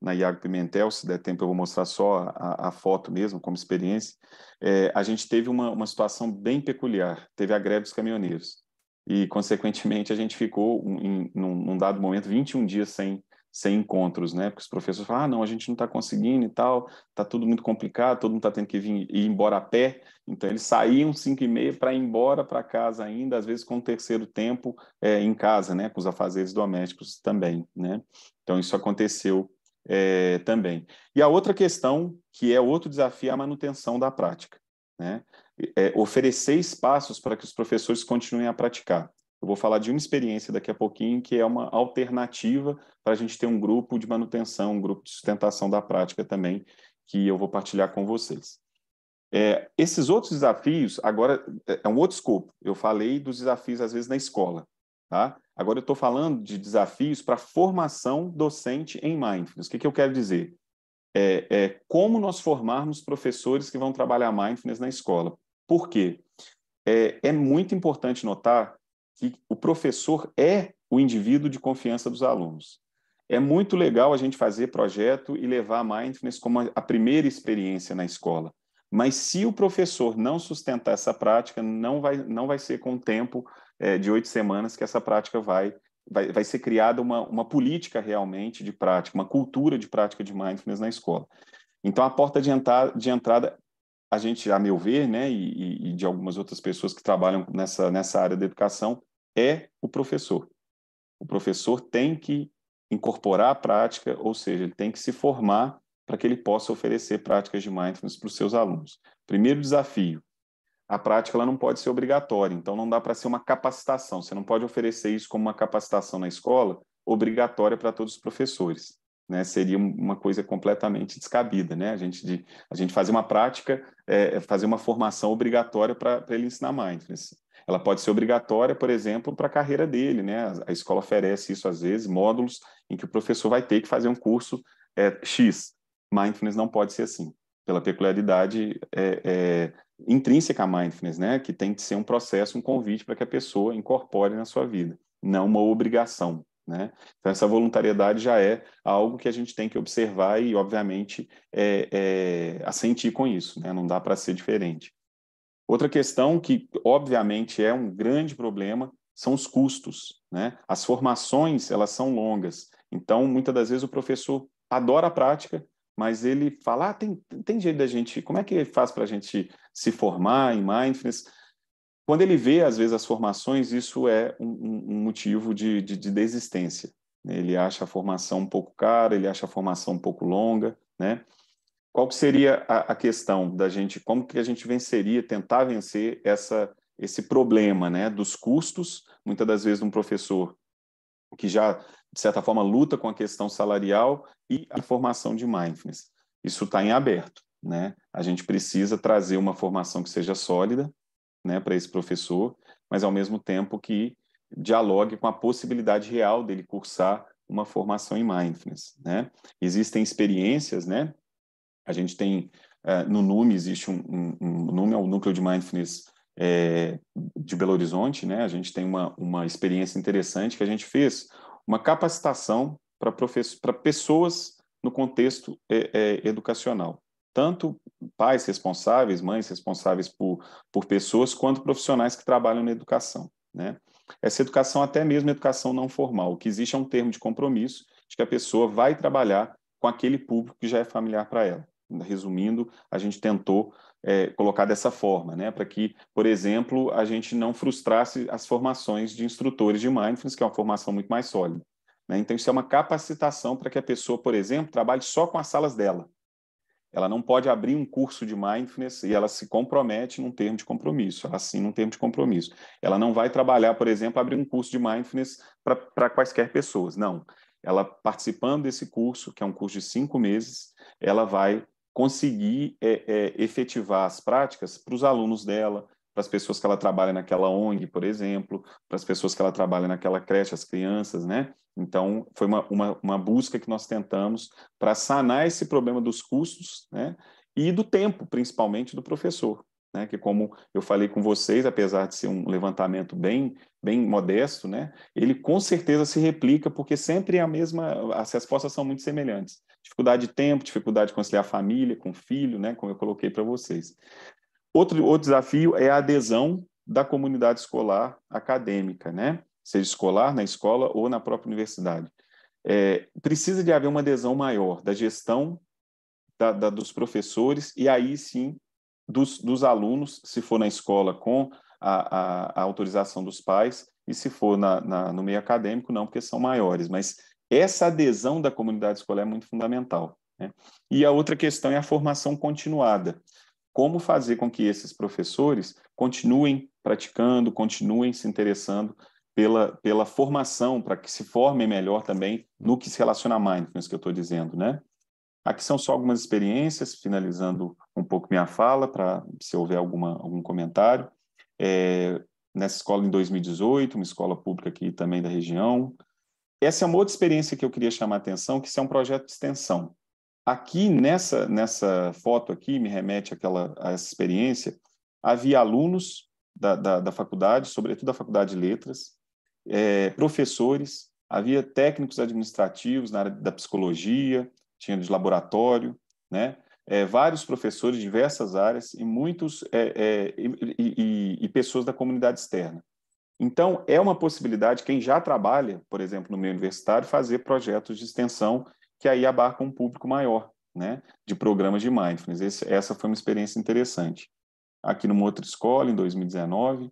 na Iago Pimentel, se der tempo eu vou mostrar só a, a foto mesmo, como experiência, é, a gente teve uma, uma situação bem peculiar, teve a greve dos caminhoneiros, e, consequentemente, a gente ficou, em, num, num, dado momento, 21 dias sem, sem encontros, né? Porque os professores falaram, ah, não, a gente não está conseguindo e tal, está tudo muito complicado, todo mundo está tendo que vir, ir embora a pé. Então, eles saíam 5 e meia para ir embora para casa ainda, às vezes com o terceiro tempo é, em casa, né? Com os afazeres domésticos também, né? Então, isso aconteceu é, também. E a outra questão, que é outro desafio, é a manutenção da prática. Né? É, oferecer espaços para que os professores continuem a praticar. Eu vou falar de uma experiência daqui a pouquinho, que é uma alternativa para a gente ter um grupo de manutenção, um grupo de sustentação da prática também, que eu vou partilhar com vocês. É, esses outros desafios, agora, é, é um outro escopo. Eu falei dos desafios, às vezes, na escola. Tá? Agora eu estou falando de desafios para formação docente em mindfulness. O que, que eu quero dizer? É, é, como nós formarmos professores que vão trabalhar mindfulness na escola. Por quê? É, é muito importante notar que o professor é o indivíduo de confiança dos alunos. É muito legal a gente fazer projeto e levar mindfulness como a primeira experiência na escola. Mas se o professor não sustentar essa prática, não vai, não vai ser com o tempo é, de oito semanas que essa prática vai, vai, vai ser criada uma, uma política realmente de prática, uma cultura de prática de mindfulness na escola. Então, a porta de entrada, de entrada a gente, a meu ver, né, e, e de algumas outras pessoas que trabalham nessa, nessa área da educação, é o professor. O professor tem que incorporar a prática, ou seja, ele tem que se formar para que ele possa oferecer práticas de mindfulness para os seus alunos. Primeiro desafio, a prática ela não pode ser obrigatória, então não dá para ser uma capacitação. Você não pode oferecer isso como uma capacitação na escola obrigatória para todos os professores. Né? Seria uma coisa completamente descabida, né? A gente, de, a gente fazer uma prática, é, é fazer uma formação obrigatória para ele ensinar mindfulness. Ela pode ser obrigatória, por exemplo, para a carreira dele, né? A, a, escola oferece isso às vezes, módulos em que o professor vai ter que fazer um curso é, X. Mindfulness não pode ser assim, pela peculiaridade é, é intrínseca à mindfulness, né? Que tem que ser um processo, um convite para que a pessoa incorpore na sua vida, não uma obrigação, né? Então, essa voluntariedade já é algo que a gente tem que observar e, obviamente, é, é, assentir com isso, né? Não dá para ser diferente. Outra questão que, obviamente, é um grande problema são os custos, né? As formações, elas são longas. Então, muitas das vezes, o professor adora a prática, mas ele fala, ah, tem, tem jeito da gente, como é que ele faz para a gente se formar em mindfulness? Quando ele vê, às vezes, as formações, isso é um, um motivo de, de, de, desistência. Ele acha a formação um pouco cara, ele acha a formação um pouco longa, né? Qual que seria a, a questão da gente, como que a gente venceria, tentar vencer essa, esse problema, né? Dos custos, muitas das vezes, de um professor que já de certa forma, luta com a questão salarial e a formação de mindfulness. Isso está em aberto. Né? A gente precisa trazer uma formação que seja sólida né, para esse professor, mas ao mesmo tempo que dialogue com a possibilidade real dele cursar uma formação em mindfulness. Né? Existem experiências, né? a gente tem uh, no NUME, existe um, um, um NUME, é o Núcleo de Mindfulness é, de Belo Horizonte, né? a gente tem uma, uma experiência interessante que a gente fez uma capacitação para pessoas no contexto é, é, educacional, tanto pais responsáveis, mães responsáveis por, por pessoas, quanto profissionais que trabalham na educação. Né? Essa educação, até mesmo educação não formal, o que existe é um termo de compromisso de que a pessoa vai trabalhar com aquele público que já é familiar para ela resumindo, a gente tentou é, colocar dessa forma, né? para que, por exemplo, a gente não frustrasse as formações de instrutores de mindfulness, que é uma formação muito mais sólida. Né? Então, isso é uma capacitação para que a pessoa, por exemplo, trabalhe só com as salas dela. Ela não pode abrir um curso de mindfulness e ela se compromete num termo de compromisso, ela assina termo de compromisso. Ela não vai trabalhar, por exemplo, abrir um curso de mindfulness para quaisquer pessoas, não. Ela, participando desse curso, que é um curso de cinco meses, ela vai conseguir é, é, efetivar as práticas para os alunos dela, para as pessoas que ela trabalha naquela ONG, por exemplo, para as pessoas que ela trabalha naquela creche, as crianças, né? Então, foi uma, uma, uma busca que nós tentamos para sanar esse problema dos custos, né? E do tempo, principalmente do professor né, que como eu falei com vocês, apesar de ser um levantamento bem, bem modesto, né, ele com certeza se replica, porque sempre é a mesma, as respostas são muito semelhantes. Dificuldade de tempo, dificuldade de conciliar a família com o filho, né, como eu coloquei para vocês. Outro, outro desafio é a adesão da comunidade escolar acadêmica, né, seja escolar, na escola ou na própria universidade. É, precisa de haver uma adesão maior da gestão da, da, dos professores, e aí sim dos, dos alunos, se for na escola com a, a, a autorização dos pais, e se for na, na, no meio acadêmico, não, porque são maiores. Mas essa adesão da comunidade escolar é muito fundamental. Né? E a outra questão é a formação continuada. Como fazer com que esses professores continuem praticando, continuem se interessando pela, pela formação, para que se formem melhor também no que se relaciona a mindfulness, que eu estou dizendo, né? Aqui são só algumas experiências, finalizando um pouco minha fala, para se houver alguma, algum comentário. É, nessa escola em 2018, uma escola pública aqui também da região. Essa é uma outra experiência que eu queria chamar a atenção, que isso é um projeto de extensão. Aqui, nessa, nessa foto aqui, me remete àquela, a essa experiência, havia alunos da, da, da faculdade, sobretudo da faculdade de letras, é, professores, havia técnicos administrativos na área da psicologia, tinha de laboratório, né? É, vários professores de diversas áreas e muitos é, é, e, e, e, pessoas da comunidade externa. Então, é uma possibilidade, quem já trabalha, por exemplo, no meio universitário, fazer projetos de extensão que aí abarcam um público maior, né, de programas de mindfulness. Esse, essa foi uma experiência interessante. Aqui numa outra escola, em 2019,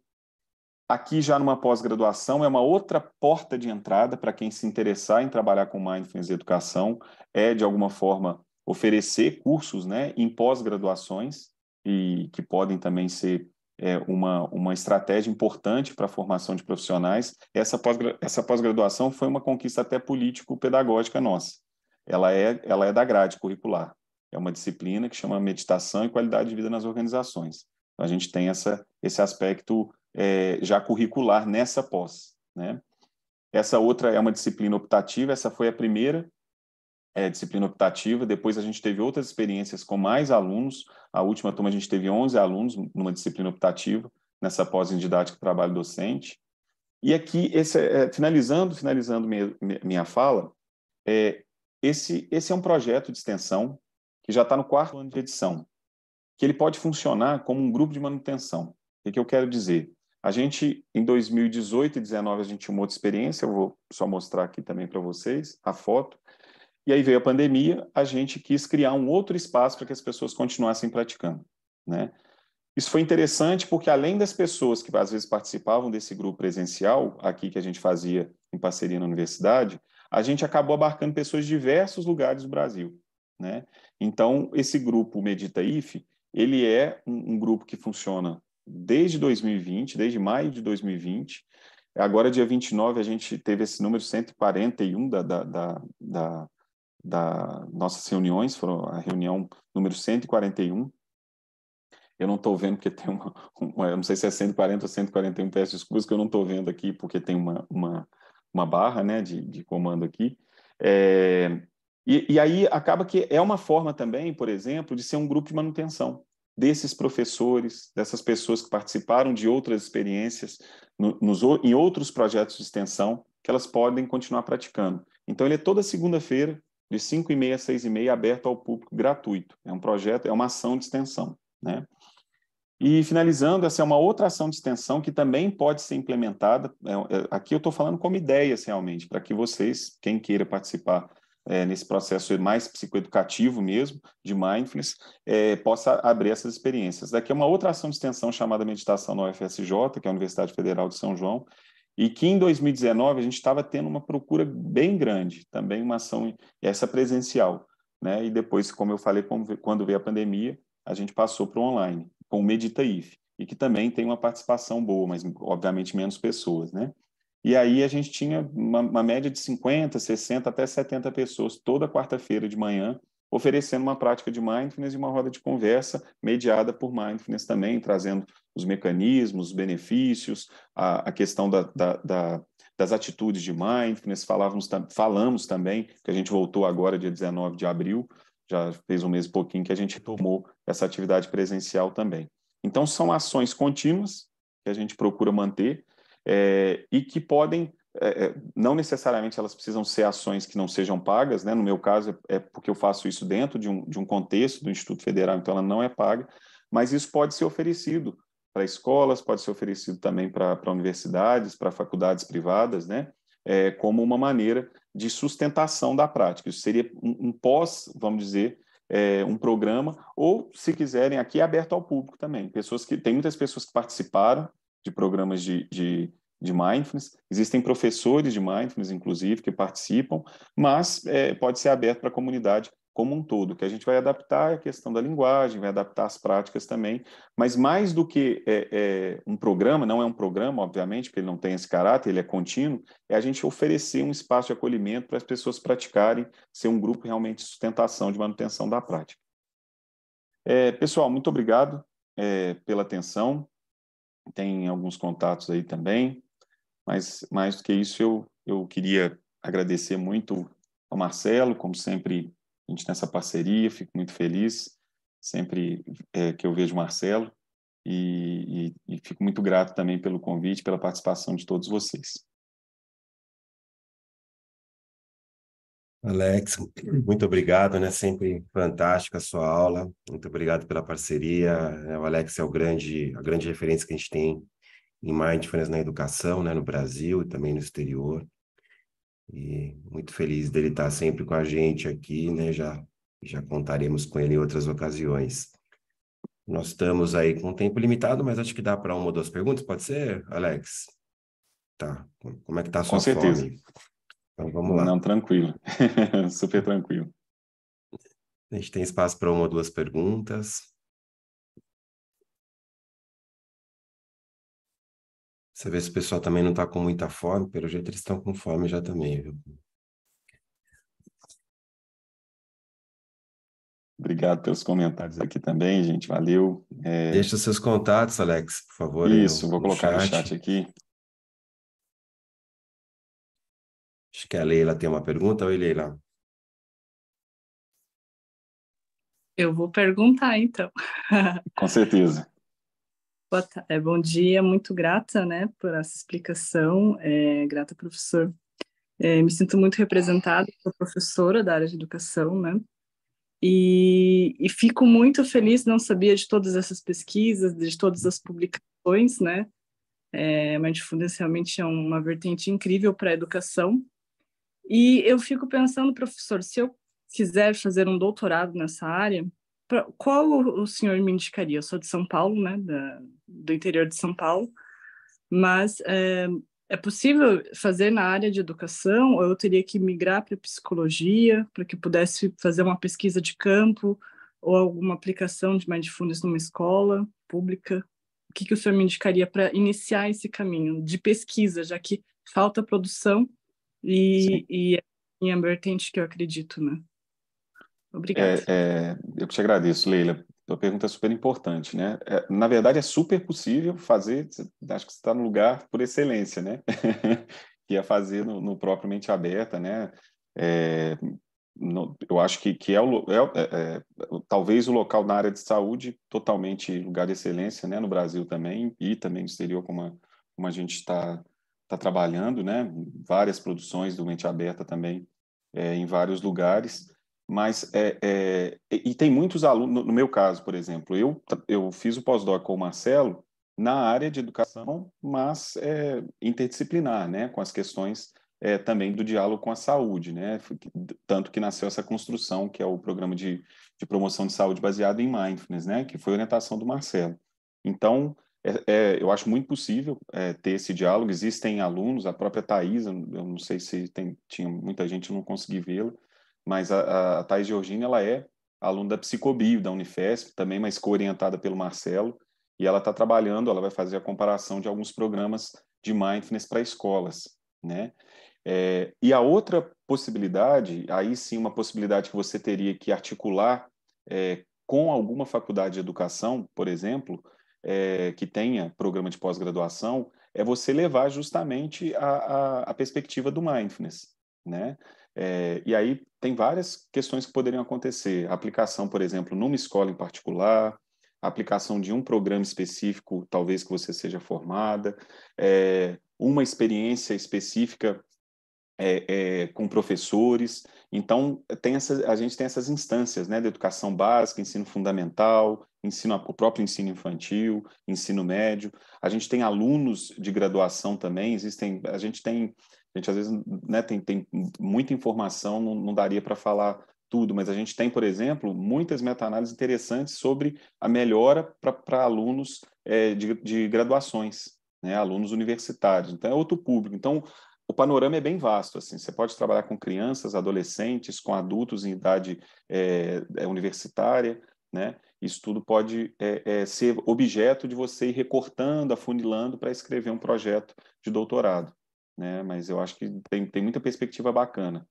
Aqui, já numa pós-graduação, é uma outra porta de entrada para quem se interessar em trabalhar com mindfulness e educação, é, de alguma forma, oferecer cursos né, em pós-graduações, e que podem também ser é, uma, uma estratégia importante para a formação de profissionais. Essa pós-graduação pós foi uma conquista até político-pedagógica nossa. Ela é, ela é da grade curricular. É uma disciplina que chama Meditação e Qualidade de Vida nas Organizações. Então, a gente tem essa, esse aspecto é, já curricular nessa pós. Né? Essa outra é uma disciplina optativa, essa foi a primeira é, disciplina optativa. Depois a gente teve outras experiências com mais alunos. A última turma a gente teve 11 alunos numa disciplina optativa, nessa pós em didática e trabalho docente. E aqui, esse, é, é finalizando, finalizando minha, minha fala, é, esse, esse é um projeto de extensão que já está no quarto ano de edição, que ele pode funcionar como um grupo de manutenção. O que, que eu quero dizer? A gente, em 2018 e 2019, a gente tinha uma outra experiência, eu vou só mostrar aqui também para vocês a foto. E aí veio a pandemia, a gente quis criar um outro espaço para que as pessoas continuassem praticando, né? Isso foi interessante porque, além das pessoas que às vezes participavam desse grupo presencial, aqui que a gente fazia em parceria na universidade, a gente acabou abarcando pessoas de diversos lugares do Brasil. Né? Então, esse grupo Medita IF, ele é um, um grupo que funciona desde 2020, desde maio de 2020. Agora, dia 29, a gente teve esse número 141 da, da, da, da, da nossas reuniões, foram a reunião número 141. Eu não estou vendo porque tem uma, uma, Eu não sei se é 140 ou 141 peço desculpas, que eu não estou vendo aqui porque tem uma, uma, uma barra né, de, de comando aqui. É, e, e aí acaba que é uma forma também, por exemplo, de ser um grupo de manutenção desses professores, dessas pessoas que participaram de outras experiências no, nos, em outros projetos de extensão, que elas podem continuar praticando. Então, ele é toda segunda-feira, de 5 e meia a 6 e meia, aberto ao público, gratuito. É um projeto, é uma ação de extensão. Né? E finalizando, essa é uma outra ação de extensão que também pode ser implementada. É, é, aqui eu estou falando como ideias realmente, para que vocês, quem queira participar é, nesse processo mais psicoeducativo mesmo, de mindfulness, é, possa abrir essas experiências. Daqui é uma outra ação de extensão chamada Meditação na UFSJ, que é a Universidade Federal de São João, e que em 2019 a gente estava tendo uma procura bem grande, também uma ação, essa presencial. Né? E depois, como eu falei, quando veio a pandemia, a gente passou para o online, com o Meditaif, e que também tem uma participação boa, mas obviamente menos pessoas, né? E aí a gente tinha uma, uma média de 50, 60 até 70 pessoas toda quarta-feira de manhã oferecendo uma prática de mindfulness e uma roda de conversa mediada por mindfulness também, trazendo os mecanismos, os benefícios, a, a questão da, da, da, das atitudes de mindfulness. Falávamos, falamos também, que a gente voltou agora, dia 19 de abril, já fez um mês e pouquinho que a gente tomou essa atividade presencial também. Então, são ações contínuas que a gente procura manter é, e que podem, é, é, não necessariamente elas precisam ser ações que não sejam pagas, né? no meu caso é, é porque eu faço isso dentro de um, de um contexto do Instituto Federal, então ela não é paga, mas isso pode ser oferecido para escolas, pode ser oferecido também para, para universidades, para faculdades privadas, né? É, como uma maneira de sustentação da prática. Isso seria um, um pós, vamos dizer, é, um programa, ou, se quiserem, aqui é aberto ao público também. Pessoas que tem muitas pessoas que participaram de programas de, de, de mindfulness, existem professores de mindfulness, inclusive, que participam, mas é, pode ser aberto para a comunidade como um todo, que a gente vai adaptar a questão da linguagem, vai adaptar as práticas também, mas mais do que é, é, um programa, não é um programa, obviamente, porque ele não tem esse caráter, ele é contínuo, é a gente oferecer um espaço de acolhimento para as pessoas praticarem, ser um grupo realmente de sustentação, de manutenção da prática. É, pessoal, muito obrigado é, pela atenção tem alguns contatos aí também, mas mais do que isso, eu, eu queria agradecer muito ao Marcelo, como sempre, a gente nessa parceria, fico muito feliz sempre é, que eu vejo o Marcelo e, e, e fico muito grato também pelo convite, pela participação de todos vocês. Alex, muito obrigado, né? Sempre fantástica a sua aula. Muito obrigado pela parceria. É, o Alex é o grande, a grande referência que a gente tem em mindfulness na educação, né, no Brasil e também no exterior. E muito feliz dele estar sempre com a gente aqui, né? Já já contaremos com ele em outras ocasiões. Nós estamos aí com tempo limitado, mas acho que dá para uma ou duas perguntas, pode ser, Alex? Tá. Como é que tá a sua com certeza. Fome? Então vamos lá. Não, tranquilo. Super tranquilo. A gente tem espaço para uma ou duas perguntas. Você vê se o pessoal também não está com muita fome, pelo jeito eles estão com fome já também, viu? Obrigado pelos comentários aqui também, gente. Valeu. É... Deixa os seus contatos, Alex, por favor. Isso, no, vou colocar no chat. no chat aqui. que a Leila tem uma pergunta. Oi, Leila. Eu vou perguntar, então. Com certeza. É, bom dia, muito grata, né, por essa explicação, é, grata, professor. É, me sinto muito representada, sou professora da área de educação, né, e, e, fico muito feliz, não sabia de todas essas pesquisas, de todas as publicações, né, é, mas realmente é uma vertente incrível para a educação, e eu fico pensando, professor, se eu quiser fazer um doutorado nessa área, pra, qual o senhor me indicaria? Eu sou de São Paulo, né, da, do interior de São Paulo, mas é, é possível fazer na área de educação ou eu teria que migrar para psicologia para que pudesse fazer uma pesquisa de campo ou alguma aplicação de mindfulness numa escola pública? O que, que o senhor me indicaria para iniciar esse caminho de pesquisa, já que falta produção e, e é a minha que eu acredito, né? Obrigada. É, é, eu te agradeço, Leila. A pergunta é super importante, né? É, na verdade, é super possível fazer, acho que você está no lugar por excelência, né? que é fazer no, no próprio Mente Aberta, né? É, no, eu acho que, que é, o, é, é, é, talvez o local na área de saúde totalmente lugar de excelência, né? No Brasil também e também no exterior, como a, como a gente está está trabalhando, né? Várias produções do Mente Aberta também é, em vários lugares, mas é, é, e tem muitos alunos. No meu caso, por exemplo, eu eu fiz o pós-doc com o Marcelo na área de educação, mas é, interdisciplinar, né? Com as questões é, também do diálogo com a saúde, né? Tanto que nasceu essa construção que é o programa de, de promoção de saúde baseado em mindfulness, né? Que foi orientação do Marcelo. Então, é, é, eu acho muito possível é, ter esse diálogo. Existem alunos, a própria Thais, eu não sei se tem, tinha muita gente, eu não consegui vê-la, mas a, a Thais Georgina ela é aluna da Psicobio, da Unifesp, também, mas co-orientada pelo Marcelo, e ela está trabalhando, ela vai fazer a comparação de alguns programas de mindfulness para escolas, né? É, e a outra possibilidade, aí sim uma possibilidade que você teria que articular é, com alguma faculdade de educação, por exemplo, é, que tenha programa de pós-graduação é você levar justamente a, a, a perspectiva do mindfulness, né? É, e aí tem várias questões que poderiam acontecer. aplicação, por exemplo, numa escola em particular, aplicação de um programa específico, talvez que você seja formada, é, uma experiência específica é, é, com professores. Então, tem essa, a gente tem essas instâncias né, da educação básica, ensino fundamental, ensino, o próprio ensino infantil, ensino médio. A gente tem alunos de graduação também, existem, a gente tem, a gente às vezes né, tem, tem muita informação, não, não daria para falar tudo, mas a gente tem, por exemplo, muitas meta-análises interessantes sobre a melhora para alunos é, de, de graduações, né, alunos universitários. Então, é outro público. Então, o panorama é bem vasto. Assim, você pode trabalhar com crianças, adolescentes, com adultos em idade é, é universitária, né? Isso tudo pode é, é, ser objeto de você ir recortando, afunilando para escrever um projeto de doutorado. Né? Mas eu acho que tem, tem muita perspectiva bacana.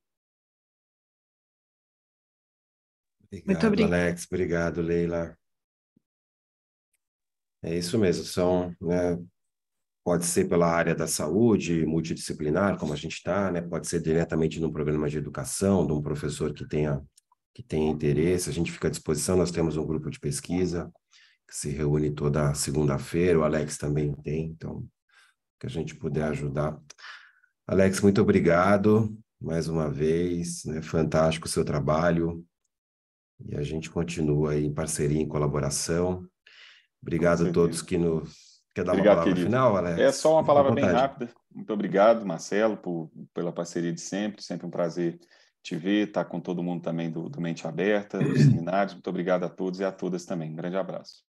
Obrigado, Muito obrigado. Alex. Obrigado, Leila. É isso mesmo, são, né, pode ser pela área da saúde, multidisciplinar, como a gente está, né, pode ser diretamente num programa de educação, de um professor que tenha que tem interesse, a gente fica à disposição. Nós temos um grupo de pesquisa que se reúne toda segunda-feira, o Alex também tem, então, que a gente puder ajudar. Alex, muito obrigado mais uma vez, né? fantástico o seu trabalho, e a gente continua aí em parceria, em colaboração. Obrigado a todos que nos. Quer dar obrigado, uma palavra querido. final, Alex? É só uma palavra bem rápida. Muito obrigado, Marcelo, por, pela parceria de sempre, sempre um prazer te ver, estar tá com todo mundo também do, do Mente Aberta, dos seminários. Muito obrigado a todos e a todas também. Um grande abraço.